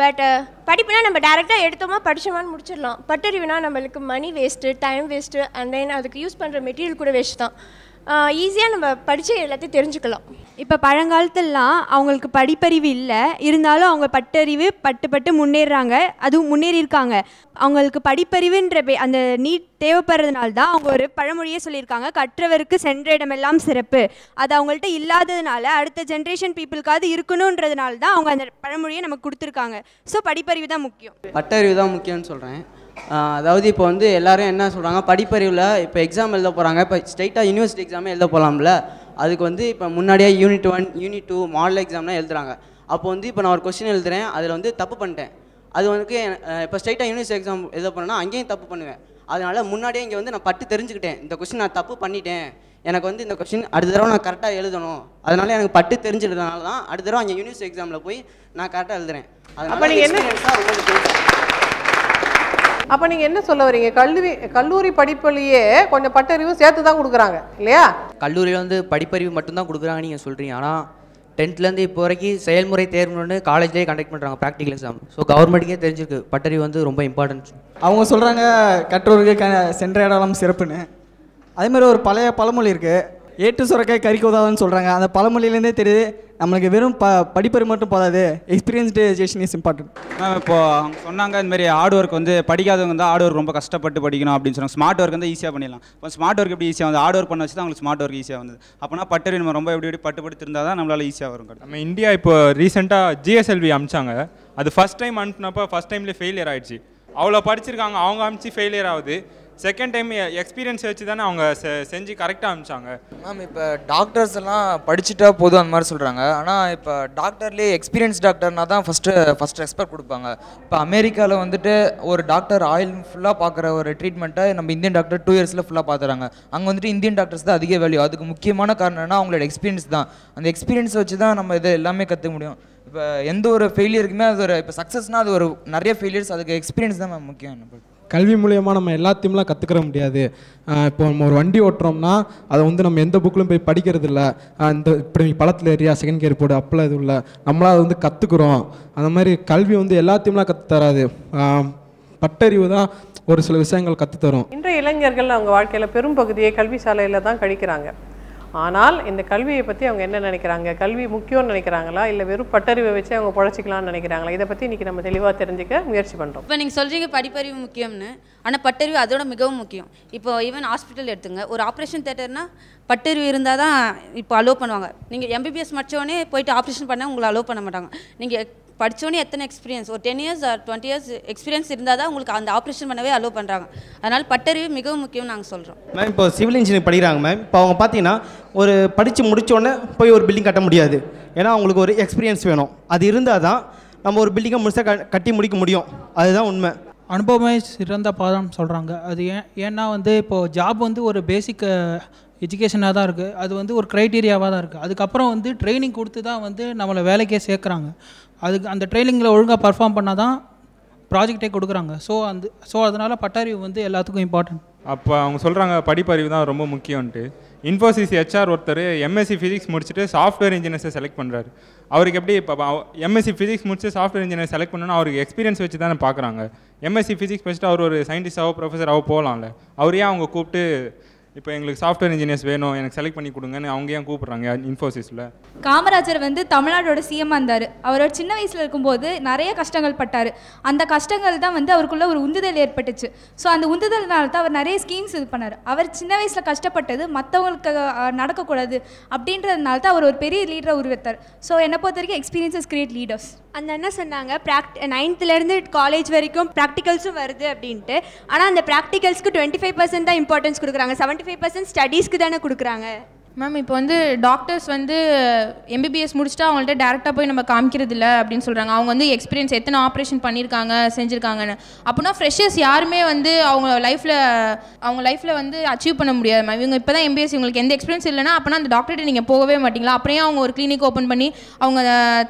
பட் படிப்புனா நம்ம டேரெக்டாக எடுத்தோமா படித்தோமான்னு முடிச்சிடலாம் பட்டறிவுனா நம்மளுக்கு money waste time waste and then அதுக்கு யூஸ் பண்ணுற மெட்டீரியல் கூட வேஸ்ட் தான் ஈஸியாக நம்ம படித்து எல்லாத்தையும் தெரிஞ்சுக்கலாம் இப்போ பழங்காலத்துலலாம் அவங்களுக்கு படிப்பறிவு இல்லை இருந்தாலும் அவங்க பட்டறிவு பட்டு பட்டு முன்னேறாங்க அதுவும் முன்னேறியிருக்காங்க அவங்களுக்கு படிப்பறிவுன்ற பே அந்த நீட் தேவைப்படுறதுனால தான் அவங்க ஒரு பழமொழியே சொல்லியிருக்காங்க கற்றவருக்கு சென்ற இடமெல்லாம் சிறப்பு அது அவங்கள்ட்ட இல்லாததுனால அடுத்த ஜென்ரேஷன் பீப்புளுக்காவது இருக்கணுன்றதுனால தான் அவங்க அந்த பழமொழியை நமக்கு கொடுத்துருக்காங்க ஸோ படிப்பறிவு தான் முக்கியம் பட்டறிவு தான் முக்கியம்னு சொல்கிறேன் அதாவது இப்போ வந்து எல்லாரும் என்ன சொல்கிறாங்க படிப்பறிவில் இப்போ எக்ஸாம் எழுத போகிறாங்க இப்போ ஸ்ட்ரைட்டாக யூனிவர்சிட்டி எக்ஸாமே எழுத போகலாம்ல அதுக்கு வந்து இப்போ முன்னாடியே unit one unit two model எக்ஸாம்லாம் எழுதுறாங்க அப்போ வந்து இப்போ நான் ஒரு கொஸ்டின் எழுதுறேன் அதில் வந்து தப்பு பண்ணிட்டேன் அது வந்து இப்போ ஸ்ட்ரைட்டாக யூனிவர்ஸ் எக்ஸாம் எழுத போனேன்னா அங்கேயும் தப்பு பண்ணுவேன் அதனால் முன்னாடியே இங்கே வந்து நான் பட்டு தெரிஞ்சுக்கிட்டேன் இந்த கொஸ்டின் நான் தப்பு பண்ணிட்டேன் எனக்கு வந்து இந்த கொஸ்டின் அடுத்த தடவை நான் கரெக்டாக எழுதணும் அதனால் எனக்கு பட்டு தெரிஞ்சுக்கிறதுனால தான் அடுத்த தடவை அங்கே யூனிவர்ஸ் எக்ஸாமில் போய் நான் கரெக்டாக எழுதுறேன் அதனால் என்ன அப்போ நீங்கள் என்ன சொல்ல வரீங்க கல்வி கல்லூரி படிப்புலேயே கொஞ்சம் பட்டறிவும் சேர்த்து தான் கொடுக்குறாங்க இல்லையா கல்லூரியில் வந்து படிப்பறிவு மட்டும்தான் கொடுக்குறாங்க நீங்கள் சொல்கிறீங்க ஆனால் டென்த்லேருந்து இப்போ வரைக்கும் செயல்முறை தேர்வுன்னு காலேஜ்லேயே கண்டக்ட் பண்ணுறாங்க ப்ராக்டிக்கல் எக்ஸாம் ஸோ கவர்மெண்ட்டுக்கே தெரிஞ்சிருக்கு பட்டறிவு வந்து ரொம்ப இம்பார்ட்டன்ஸ் அவங்க சொல்கிறாங்க கற்றோருக்கு க சென்ற இடம்லாம் சிறப்புன்னு அதேமாதிரி ஒரு பழைய பழமொழி இருக்குது ஏட்டு சுரக்காய் கறி கொதாதான்னு சொல்கிறாங்க அந்த பழமொழியிலேருந்தே தெரியுது நம்மளுக்கு வெறும் ப படிப்பறி மட்டும் போதாது எஜுகேஷன் இஸ் இம்பார்ட்டன்ட் மேம் இப்போது அவங்க சொன்னாங்க இந்தமாரி ஹார்ட் ஒர்க் வந்து படிக்காதவங்க வந்து ஹார்ட் ஒர்க் ரொம்ப கஷ்டப்பட்டு படிக்கணும் அப்படின்னு சொன்னாங்க ஸ்மார்ட் ஒர்க் வந்து ஈஸியாக பண்ணிடலாம் இப்போ ஸ்மார்ட் ஒர்க் எப்படி ஈஸியாக வந்து ஹார்ட் ஒர்க் பண்ண வச்சு தான் அவங்களுக்கு ஸ்மார்ட் ஒர்க் ஈஸியாக வந்தது அப்போனா பட்டறி நம்ம ரொம்ப எப்படி எப்படி பட்டுப்பட்டு இருந்தால் தான் நம்மளால் ஈஸியாக வரும் நம்ம இந்தியா இப்போ ரீசெண்டாக ஜிஎஸ்எல்வி அமிச்சாங்க அது ஃபஸ்ட் டைம் அனுப்புனப்போ ஃபஸ்ட் டைம்லேயே ஃபெயிலியர் ஆகிடுச்சு அவ்வளோ படிச்சிருக்காங்க அவங்க அமிச்சு ஃபெயிலியர் ஆகுது செகண்ட் டைம் எக்ஸ்பீரியன்ஸ் வச்சு தானே அவங்க செஞ்சு கரெக்டாக அனுப்பிச்சாங்க மேம் இப்போ டாக்டர்ஸ் எல்லாம் படிச்சுட்டா போதும் அந்த மாதிரி சொல்கிறாங்க ஆனால் இப்போ டாக்டர்லேயே எக்ஸ்பீரியன்ஸ் டாக்டர்னா தான் ஃபஸ்ட்டு ஃபஸ்ட் ரெஸ்பெக்ட் கொடுப்பாங்க இப்போ அமெரிக்காவில் வந்துட்டு ஒரு டாக்டர் ஆயில் ஃபுல்லாக பார்க்குற ஒரு ட்ரீட்மெண்ட்டை நம்ம இந்தியன் டாக்டர் டூ இயர்ஸில் ஃபுல்லாக பார்த்துறாங்க அங்கே வந்துட்டு இந்தியன் டாக்டர்ஸ் தான் அதிக வேல்யூ அதுக்கு முக்கியமான காரணம்னா அவங்களோட எக்ஸ்பீரியன்ஸ் தான் அந்த எக்ஸ்பீரியன்ஸ் வச்சு தான் நம்ம இதை எல்லாமே கற்றுக்க முடியும் இப்போ எந்த ஒரு ஃபெயிலியருக்குமே அது ஒரு இப்போ சக்ஸஸ்னால் அது ஒரு நிறைய ஃபெயிலியர்ஸ் அதுக்கு எக்ஸ்பீரியன்ஸ் தான் மேம் முக்கியம் என்ன கல்வி மூலியமாக நம்ம எல்லாத்தையும்லாம் கற்றுக்கிற முடியாது இப்போ நம்ம ஒரு வண்டி ஓட்டுறோம்னா அதை வந்து நம்ம எந்த புக்கிலும் போய் படிக்கிறது இல்லை இந்த இப்படி பழத்தில் ஏரியா செகண்ட் கியர் போடு அப்பெல்லாம் எதுவும் இல்லை நம்மளால் அதை வந்து கற்றுக்குறோம் அந்த மாதிரி கல்வி வந்து எல்லாத்தையும்லாம் கற்று தராது பட்டறிவு தான் ஒரு சில விஷயங்கள் கற்றுத்தரும் இன்றைய இளைஞர்கள் அவங்க வாழ்க்கையில் பெரும் பகுதியை கல்வி சாலையில் தான் கழிக்கிறாங்க ஆனால் இந்த கல்வியை பற்றி அவங்க என்ன நினைக்கிறாங்க கல்வி முக்கியம்னு நினைக்கிறாங்களா இல்லை வெறும் பட்டறிவை வச்சு அவங்க பொழைச்சிக்கலாம்னு நினைக்கிறாங்களா இதை பற்றி இன்றைக்கி நம்ம தெளிவாக தெரிஞ்சுக்க முயற்சி பண்ணுறோம் இப்போ நீங்கள் சொல்கிறீங்க படிப்பறிவு முக்கியம்னு ஆனால் பட்டறிவு அதோட மிகவும் முக்கியம் இப்போ ஈவன் ஹாஸ்பிட்டல் எடுத்துங்க ஒரு ஆப்ரேஷன் தேட்டர்னா பட்டறிவு இருந்தால் தான் இப்போ அலோவ் பண்ணுவாங்க நீங்கள் எம்பிபிஎஸ் மற்றவனே போயிட்டு ஆப்ரேஷன் பண்ணால் உங்களை அலோவ் பண்ண மாட்டாங்க நீங்கள் படித்தோன்னே எத்தனை எக்ஸ்பீரியன்ஸ் ஒரு ten years or twenty years experience இருந்தால் தான் உங்களுக்கு அந்த ஆப்ரேஷன் பண்ணவே அலோவ் பண்ணுறாங்க அதனால் பட்டறிவு மிகவும் முக்கியம் நாங்கள் சொல்கிறோம் மேம் இப்போ சிவில் இன்ஜினியரிங் படிக்கிறாங்க மேம் இப்போ அவங்க பார்த்தீங்கன்னா ஒரு படித்து முடித்தோடனே போய் ஒரு பில்டிங் கட்ட முடியாது ஏன்னா அவங்களுக்கு ஒரு எக்ஸ்பீரியன்ஸ் வேணும் அது இருந்தால் தான் நம்ம ஒரு பில்டிங்கை முழுசாக கட்டி முடிக்க முடியும் அதுதான் உண்மை அனுபவமே சிறந்த பாதம் சொல்கிறாங்க அது ஏன் ஏன்னா வந்து இப்போது ஜாப் வந்து ஒரு பேசிக் எஜுகேஷனாக தான் இருக்குது அது வந்து ஒரு க்ரைட்டீரியாவாக தான் இருக்குது அதுக்கப்புறம் வந்து ட்ரைனிங் கொடுத்து தான் வந்து நம்மளை வேலைக்கே சேர்க்குறாங்க அதுக்கு அந்த ட்ரைனிங்கில் ஒழுங்காக பர்ஃபார்ம் பண்ணால் தான் ப்ராஜெக்டே கொடுக்குறாங்க ஸோ அந்த ஸோ அதனால் பட்டறிவு வந்து எல்லாத்துக்கும் இம்பார்ட்டன்ட் அப்போ அவங்க சொல்கிறாங்க படிப்பறிவு தான் ரொம்ப முக்கியம்ட்டு இன்ஃபோசிஸ் ஹெச்ஆர் ஒருத்தர் எம்எஸ்சி ஃபிசிக்ஸ் முடிச்சுட்டு சாஃப்ட்வேர் இன்ஜினியர்ஸை செலக்ட் பண்ணுறாரு அவருக்கு எப்படி இப்போ எம்எஸ்சி ஃபிசிக்ஸ் முடிச்சு சாஃப்ட்வேர் இன்ஜினியர் செலக்ட் பண்ணணும்னா அவருக்கு எக்ஸ்பீரியன்ஸ் வச்சு தானே பார்க்குறாங்க எம்எஸ்சி ஃபிசிக்ஸ் படிச்சுட்டு அவர் ஒரு சயின்டிஸ்டாவோ ப்ரொஃபஸராகவோ போகலாம்ல அவரையே அவங்க கூப்பிட்டு இப்போ எங்களுக்கு சாஃப்ட்வேர் இன்ஜினியர்ஸ் வேணும் எனக்கு செலக்ட் பண்ணி கொடுங்கன்னு அவங்க ஏன் கூப்பிட்றாங்க இன்ஃபோசிஸில் காமராஜர் வந்து தமிழ்நாடோட சிஎம் இருந்தார் அவரோட சின்ன வயசில் இருக்கும்போது நிறைய கஷ்டங்கள் பட்டார் அந்த கஷ்டங்கள் தான் வந்து அவருக்குள்ள ஒரு உந்துதல் ஏற்பட்டுச்சு ஸோ அந்த உந்துதல்னால தான் அவர் நிறைய ஸ்கீம்ஸ் இது பண்ணார் அவர் சின்ன வயசில் கஷ்டப்பட்டது மற்றவங்களுக்கு நடக்கக்கூடாது அப்படின்றதுனால தான் அவர் ஒரு பெரிய லீடரை உருவத்தார் ஸோ என்னை பொறுத்த வரைக்கும் எக்ஸ்பீரியன்ஸஸ் கிரியேட் லீடர்ஸ் அந்த என்ன சொன்னாங்க ப்ராக்ட் நைன்த்துலேருந்து காலேஜ் வரைக்கும் ப்ராக்டிகல்ஸும் வருது அப்படின்ட்டு ஆனால் அந்த ப்ராக்டிகல்ஸ்க்கு டுவெண்ட்டி ஃபைவ் பர்சன்ட் தான் இம்பார்ட்டன்ஸ் கொடுக்குறாங்க செவன்ட்டி ஃபார்ட்டி ஃபைவ் பர்சன்ட் ஸ்டடீஸ்க்கு தானே கொடுக்குறாங்க மேம் இப்போ வந்து டாக்டர்ஸ் வந்து எம்பிபிஎஸ் முடிச்சுட்டு அவங்கள்ட்ட டேரெக்டாக போய் நம்ம காமிக்கிறது இல்லை அப்படின்னு சொல்கிறாங்க அவங்க வந்து எக்ஸ்பீரியன்ஸ் எத்தனை ஆப்ரேஷன் பண்ணியிருக்காங்க செஞ்சுருக்காங்கன்னு அப்படின்னா ஃப்ரெஷர்ஸ் யாருமே வந்து அவங்க லைஃப்பில் அவங்க லைஃப்பில் வந்து அச்சீவ் பண்ண முடியாது மேம் இவங்க இப்போ தான் எம்பிஎஸ் இவங்களுக்கு எந்த எக்ஸ்பீரியன்ஸ் இல்லைன்னா அப்படின்னா அந்த டாக்டர்கிட்ட நீங்கள் போகவே மாட்டிங்களா அப்படியே அவங்க ஒரு கிளினிக் ஓப்பன் பண்ணி அவங்க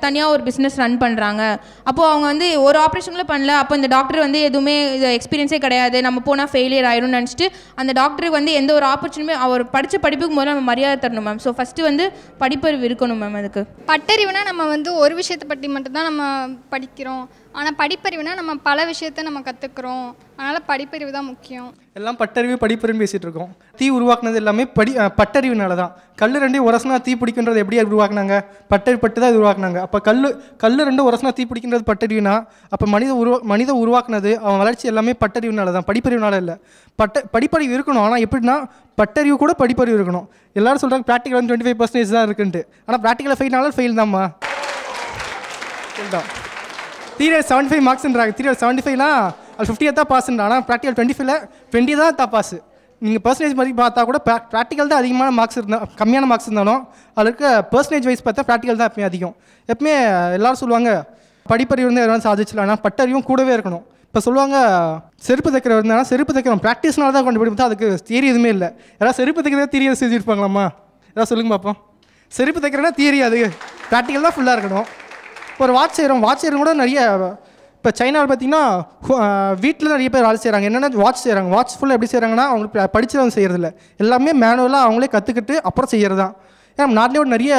தனியாக ஒரு பிஸ்னஸ் ரன் பண்ணுறாங்க அப்போது அவங்க வந்து ஒரு ஆப்ரேஷனும் பண்ணல அப்போ இந்த டாக்டர் வந்து எதுவுமே இது எக்ஸ்பீரியன்ஸே கிடையாது நம்ம போனால் ஃபெயிலியர் ஆயிரும்னு நினச்சிட்டு அந்த டாக்டருக்கு வந்து எந்த ஒரு ஆப்பர்ச்சுனிமே அவர் படித்த படிப்புக்கு முதல்ல நம்ம மரியாதை தரணும் மேம் ஸோ ஃபஸ்ட்டு வந்து படிப்பறிவு இருக்கணும் மேம் அதுக்கு பட்டறிவுனா நம்ம வந்து ஒரு விஷயத்தை பற்றி மட்டும்தான் நம்ம படிக்கிறோம் ஆனால் படிப்பறிவுனா நம்ம பல விஷயத்த நம்ம கற்றுக்குறோம் அதனால் படிப்பறிவு தான் முக்கியம் எல்லாம் பட்டறிவு படிப்பறிவு பேசிகிட்டு இருக்கோம் தீ உருவாக்குனது எல்லாமே படி பட்டறிவுனால தான் கல் ரெண்டே உரசனா தீ பிடிக்கின்றது எப்படி உருவாக்குனாங்க பட்டறி பட்டு தான் உருவாக்குனாங்க அப்போ கல் கல் ரெண்டு உரசனா தீ பிடிக்கின்றது பட்டறிவுனா அப்போ மனித உருவா மனித உருவாக்குனது அவன் வளர்ச்சி எல்லாமே பட்டறிவுனால தான் படிப்பறிவுனால இல்லை பட்ட படிப்பறிவு இருக்கணும் ஆனால் எப்படின்னா பட்டறிவு கூட படிப்பறிவு இருக்கணும் எல்லாரும் சொல்கிறாங்க ப்ராக்டிக்கல் வந்து டுவெண்ட்டி ஃபைவ் பர்சன்டேஜ் தான் இருக்குன்ட்டு ஆனால் ப்ராக்டிக்கல் ஃபெயில்னாலும் ஃபெயில் தான்மா ஃபெயில் தான் த்ரீ ஹண்ட்ரட் செவன்டி ஃபைவ் மார்க்ஸ்ன்றாங்க த்ரீ ஹண்ட்ரட் செவன்டி ஃபைவ்லாம் அது ஃபிஃப்டி தான் பாஸ் ஆனால் ப்ராக்டிகல் டுவெண்ட்டி ஃபைவ்ல டுவெண்ட்டி தான் தான் பாஸ் நீங்கள் பர்சன்டேஜ் மாதிரி பார்த்தா கூட ப்ராக்டிகல் தான் அதிகமான மார்க்ஸ் இருந்தால் கம்மியான மார்க்ஸ் இருந்தாலும் அதில் இருக்க பர்சன்டேஜ் வைஸ் பார்த்தா ப்ராக்டிகல் தான் எப்பவுமே அதிகம் எப்பவுமே எல்லோரும் சொல்லுவாங்க படிப்பறிவு இருந்தால் எதாவது சாதிச்சலாம் ஆனால் பட்டறிவும் கூடவே இருக்கணும் இப்போ சொல்லுவாங்க செருப்பு தைக்கிற இருந்தாலும் செருப்பு தைக்கிறோம் ப்ராக்டிஸ்னால தான் கொண்டு போய் அதுக்கு தியரி எதுவுமே இல்லை யாராவது செருப்பு தைக்கிறதே தீரிய செஞ்சுருப்பாங்களாம்மா ஏதாவது சொல்லுங்க பார்ப்போம் செருப்பு தைக்கிறேன்னா தியரி அது ப்ராக்டிக்கல் தான் ஃபுல்லாக இருக்கணும் ஒரு வாட்ச் செய்கிறோம் வாட்ச் செய்கிறவங்க கூட நிறைய இப்போ சைனாவில் பார்த்தீங்கன்னா வீட்டில் நிறைய பேர் வேலை செய்கிறாங்க என்னென்ன வாட்ச் செய்கிறாங்க வாட்ச் ஃபுல்லாக எப்படி செய்கிறாங்கன்னா அவங்க படிச்சதும் செய்கிறதில்ல எல்லாமே மேனுவலாக அவங்களே கற்றுக்கிட்டு அப்புறம் செய்கிறது தான் ஏன்னா நாட்டிலே நிறைய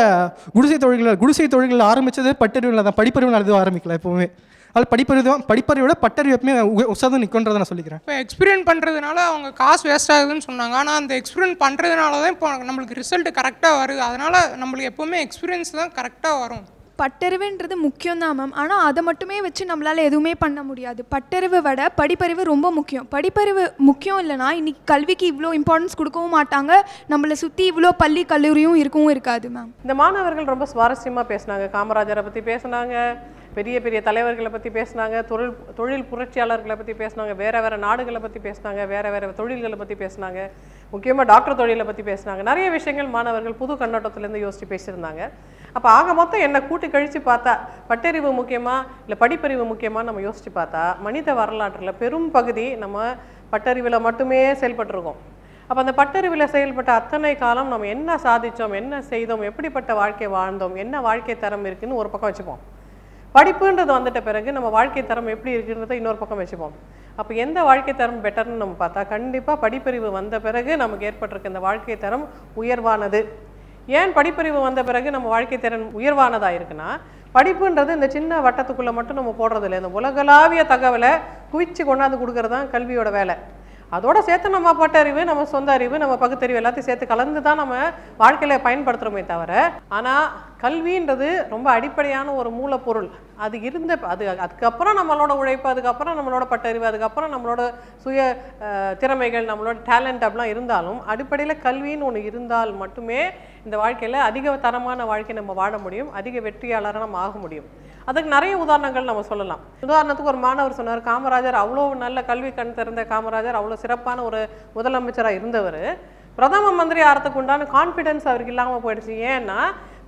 குடிசை தொழில்கள் குடிசை தொழில்கள் ஆரம்பித்தது பட்டறிவில் தான் படிப்பறிவில் எதுவும் ஆரம்பிக்கல எப்போவுமே அதில் படிப்பறிவு படிப்பறிவோட பட்டறிவு எப்பவுமே உசாதம் நிற்குன்றதை நான் சொல்லிக்கிறேன் இப்போ எக்ஸ்பீரியன்ஸ் பண்ணுறதுனால அவங்க காசு வேஸ்ட் ஆகுதுன்னு சொன்னாங்க ஆனால் அந்த எக்ஸ்பீரியன்ஸ் பண்ணுறதுனால தான் இப்போ நம்மளுக்கு ரிசல்ட் கரெக்டாக வருது அதனால் நம்மளுக்கு எப்போவுமே எக்ஸ்பீரியன்ஸ் தான் கரெக்டாக வரும் பட்டறிவுன்றது முக்கியம்தான் மேம் ஆனால் அதை மட்டுமே வச்சு நம்மளால் எதுவுமே பண்ண முடியாது பட்டறிவை விட படிப்பறிவு ரொம்ப முக்கியம் படிப்பறிவு முக்கியம் இல்லைனா இன்றைக்கி கல்விக்கு இவ்வளோ இம்பார்ட்டன்ஸ் கொடுக்கவும் மாட்டாங்க நம்மளை சுற்றி இவ்வளோ பள்ளி கல்லூரியும் இருக்கவும் இருக்காது மேம் இந்த மாணவர்கள் ரொம்ப சுவாரஸ்யமாக பேசினாங்க காமராஜரை பற்றி பேசினாங்க பெரிய பெரிய தலைவர்களை பற்றி பேசினாங்க தொழில் தொழில் புரட்சியாளர்களை பற்றி பேசினாங்க வேறு வேறு நாடுகளை பற்றி பேசினாங்க வேறு வேறு தொழில்களை பற்றி பேசினாங்க முக்கியமாக டாக்டர் தொழிலை பற்றி பேசினாங்க நிறைய விஷயங்கள் மாணவர்கள் புது கண்ணோட்டத்துலேருந்து யோசித்து பேசியிருந்தாங்க அப்போ ஆக மொத்தம் என்னை கூட்டி கழித்து பார்த்தா பட்டறிவு முக்கியமாக இல்லை படிப்பறிவு முக்கியமாக நம்ம யோசித்து பார்த்தா மனித வரலாற்றில் பெரும் பகுதி நம்ம பட்டறிவில் மட்டுமே செயல்பட்டிருக்கோம் அப்போ அந்த பட்டறிவில் செயல்பட்ட அத்தனை காலம் நம்ம என்ன சாதித்தோம் என்ன செய்தோம் எப்படிப்பட்ட வாழ்க்கை வாழ்ந்தோம் என்ன வாழ்க்கை தரம் இருக்குதுன்னு ஒரு பக்கம் வச்சுப்போம் படிப்புன்றது வந்துட்ட பிறகு நம்ம வாழ்க்கை தரம் எப்படி இருக்குன்றதை இன்னொரு பக்கம் வச்சுப்போம் அப்போ எந்த வாழ்க்கை தரம் பெட்டர்னு நம்ம பார்த்தா கண்டிப்பாக படிப்பறிவு வந்த பிறகு நமக்கு ஏற்பட்டிருக்க இந்த வாழ்க்கை தரம் உயர்வானது ஏன் படிப்பறிவு வந்த பிறகு நம்ம வாழ்க்கை திறன் உயர்வானதாக இருக்குன்னா படிப்புன்றது இந்த சின்ன வட்டத்துக்குள்ளே மட்டும் நம்ம போடுறது இல்லை இந்த உலகளாவிய தகவலை குவிச்சு கொண்டாந்து கொடுக்கறது தான் கல்வியோட வேலை அதோட சேர்த்து நம்ம பட்டறிவு நம்ம சொந்த அறிவு நம்ம பகுத்தறிவு எல்லாத்தையும் சேர்த்து கலந்து தான் நம்ம வாழ்க்கையில் பயன்படுத்துகிறோமே தவிர ஆனால் கல்வின்றது ரொம்ப அடிப்படையான ஒரு மூலப்பொருள் அது இருந்த அது அதுக்கப்புறம் நம்மளோட உழைப்பு அதுக்கப்புறம் நம்மளோட பட்டறிவு அதுக்கப்புறம் நம்மளோட சுய திறமைகள் நம்மளோட டேலண்ட் அப்படிலாம் இருந்தாலும் அடிப்படையில் கல்வின்னு ஒன்று இருந்தால் மட்டுமே இந்த வாழ்க்கையில் அதிக தரமான வாழ்க்கை நம்ம வாழ முடியும் அதிக வெற்றியாளராக நம்ம ஆக முடியும் அதுக்கு நிறைய உதாரணங்கள் நம்ம சொல்லலாம் உதாரணத்துக்கு ஒரு மாணவர் சொன்னார் காமராஜர் அவ்வளோ நல்ல கல்வி கண் திறந்த காமராஜர் அவ்வளோ சிறப்பான ஒரு முதலமைச்சராக இருந்தவர் பிரதம மந்திரி ஆரத்துக்கு உண்டான கான்ஃபிடென்ஸ் அவருக்கு இல்லாமல் போயிடுச்சு ஏன்னா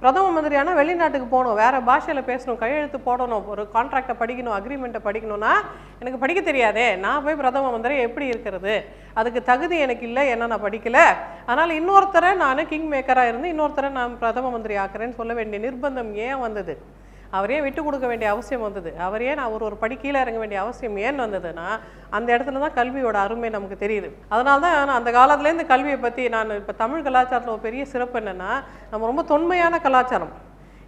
பிரதம மந்திரியான வெளிநாட்டுக்கு போகணும் வேறு பாஷையில் பேசணும் கையெழுத்து போடணும் ஒரு கான்ட்ராக்டை படிக்கணும் அக்ரிமெண்ட்டை படிக்கணும்னா எனக்கு படிக்க தெரியாதே நான் போய் பிரதம மந்திரி எப்படி இருக்கிறது அதுக்கு தகுதி எனக்கு இல்லை என்ன நான் படிக்கலை அதனால் இன்னொருத்தரை நான் கிங் மேக்கராக இருந்து இன்னொருத்தரை நான் பிரதம மந்திரி ஆக்குறேன்னு சொல்ல வேண்டிய நிர்பந்தம் ஏன் வந்தது அவர் ஏன் விட்டு கொடுக்க வேண்டிய அவசியம் வந்தது அவர் ஏன் அவர் ஒரு படி கீழே இறங்க வேண்டிய அவசியம் ஏன் வந்ததுன்னா அந்த இடத்துல தான் கல்வியோட அருமை நமக்கு தெரியுது அதனால தான் அந்த காலத்துலேருந்து கல்வியை பற்றி நான் இப்போ தமிழ் கலாச்சாரத்தில் ஒரு பெரிய சிறப்பு என்னென்னா நம்ம ரொம்ப தொன்மையான கலாச்சாரம்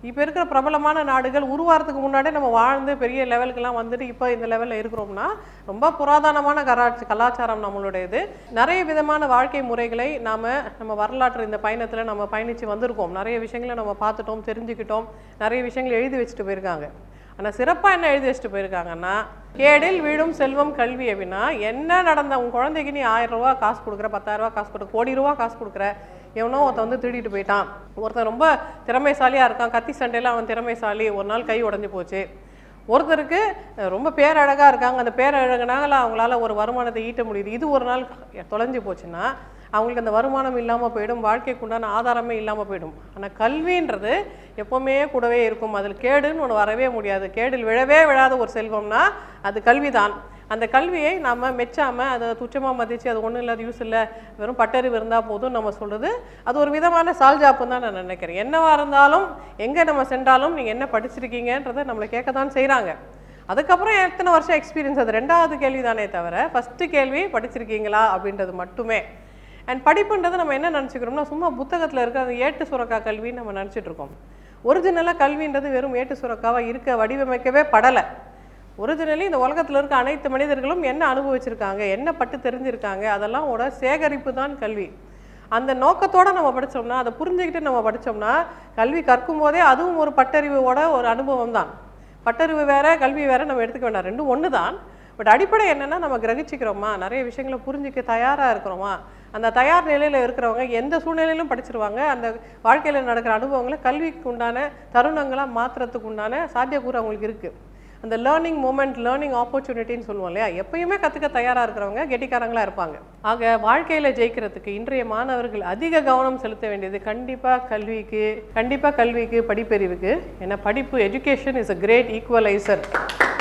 இப்போ இருக்கிற பிரபலமான நாடுகள் உருவாரத்துக்கு முன்னாடியே நம்ம வாழ்ந்து பெரிய லெவலுக்கெல்லாம் வந்துட்டு இப்போ இந்த லெவலில் இருக்கிறோம்னா ரொம்ப புராதனமான கராட்சி கலாச்சாரம் நம்மளுடையது நிறைய விதமான வாழ்க்கை முறைகளை நாம் நம்ம வரலாற்று இந்த பயணத்தில் நம்ம பயணித்து வந்திருக்கோம் நிறைய விஷயங்களை நம்ம பார்த்துட்டோம் தெரிஞ்சுக்கிட்டோம் நிறைய விஷயங்களை எழுதி வச்சுட்டு போயிருக்காங்க ஆனால் சிறப்பாக என்ன எழுதி வச்சுட்டு போயிருக்காங்கன்னா கேடில் வீடும் செல்வம் கல்வி அப்படின்னா என்ன நடந்த உன் குழந்தைக்கு நீ ஆயிரம் ரூபா காசு கொடுக்குற பத்தாயிரம் ரூபா காசு கொடுக்குற கோடி ரூபா காசு கொடுக்குற எவனோ ஒருத்த வந்து திருடிட்டு போயிட்டான் ஒருத்தன் ரொம்ப திறமைசாலியாக இருக்கான் கத்தி சண்டையில் அவன் திறமைசாலி ஒரு நாள் கை உடஞ்சி போச்சு ஒருத்தருக்கு ரொம்ப பேரழகாக இருக்காங்க அந்த பேரழகுனால அவங்களால ஒரு வருமானத்தை ஈட்ட முடியுது இது ஒரு நாள் தொலைஞ்சு போச்சுன்னா அவங்களுக்கு அந்த வருமானம் இல்லாமல் போயிடும் வாழ்க்கைக்கு உண்டான ஆதாரமே இல்லாமல் போயிடும் ஆனால் கல்வின்றது எப்போவுமே கூடவே இருக்கும் அதில் கேடுன்னு ஒன்று வரவே முடியாது கேடில் விழவே விழாத ஒரு செல்வம்னா அது கல்வி தான் அந்த கல்வியை நாம் மெச்சாமல் அதை துச்சமாக மதித்து அது ஒன்றும் இல்லாத யூஸ் இல்லை வெறும் பட்டறிவு இருந்தால் போதும் நம்ம சொல்கிறது அது ஒரு விதமான சால்ஜாப்புன்னு தான் நான் நினைக்கிறேன் என்னவாக இருந்தாலும் எங்கே நம்ம சென்றாலும் நீங்கள் என்ன படிச்சிருக்கீங்கன்றதை நம்மளை கேட்க தான் செய்கிறாங்க அதுக்கப்புறம் எத்தனை வருஷம் எக்ஸ்பீரியன்ஸ் அது ரெண்டாவது கேள்வி தானே தவிர ஃபஸ்ட்டு கேள்வி படிச்சிருக்கீங்களா அப்படின்றது மட்டுமே அண்ட் படிப்புன்றது நம்ம என்ன நினச்சிக்கிறோம்னா சும்மா புத்தகத்தில் இருக்க அந்த ஏட்டு சுரக்கா கல்வின்னு நம்ம நினச்சிட்டு இருக்கோம் ஒரிஜினலாக கல்வின்றது வெறும் ஏட்டு சுரக்காவாக இருக்க வடிவமைக்கவே படலை ஒரிஜினலி இந்த உலகத்தில் இருக்க அனைத்து மனிதர்களும் என்ன அனுபவிச்சிருக்காங்க என்ன பட்டு தெரிஞ்சிருக்காங்க அதெல்லாம் ஓட சேகரிப்பு தான் கல்வி அந்த நோக்கத்தோடு நம்ம படித்தோம்னா அதை புரிஞ்சுக்கிட்டு நம்ம படித்தோம்னா கல்வி கற்கும் போதே அதுவும் ஒரு பட்டறிவோட ஒரு அனுபவம் தான் பட்டறிவு வேற கல்வி வேற நம்ம எடுத்துக்க வேண்டாம் ரெண்டும் ஒன்று தான் பட் அடிப்படை என்னென்னா நம்ம கிரகிச்சிக்கிறோமா நிறைய விஷயங்களை புரிஞ்சிக்க தயாராக இருக்கிறோமா அந்த தயார் நிலையில் இருக்கிறவங்க எந்த சூழ்நிலையிலும் படிச்சிருவாங்க அந்த வாழ்க்கையில் நடக்கிற அனுபவங்களை கல்விக்கு உண்டான தருணங்களாக மாற்றுறதுக்கு உண்டான சாத்தியக்கூறு அவங்களுக்கு இருக்குது அந்த லேர்னிங் மூமெண்ட் லேர்னிங் ஆப்பர்ச்சுனிட்டின்னு சொல்லுவோம் இல்லையா எப்பயுமே கற்றுக்க தயாராக இருக்கிறவங்க கெட்டிக்காரங்களாக இருப்பாங்க ஆக வாழ்க்கையில் ஜெயிக்கிறதுக்கு இன்றைய மாணவர்கள் அதிக கவனம் செலுத்த வேண்டியது கண்டிப்பாக கல்விக்கு கண்டிப்பாக கல்விக்கு படிப்பறிவுக்கு ஏன்னா படிப்பு education is a great equaliser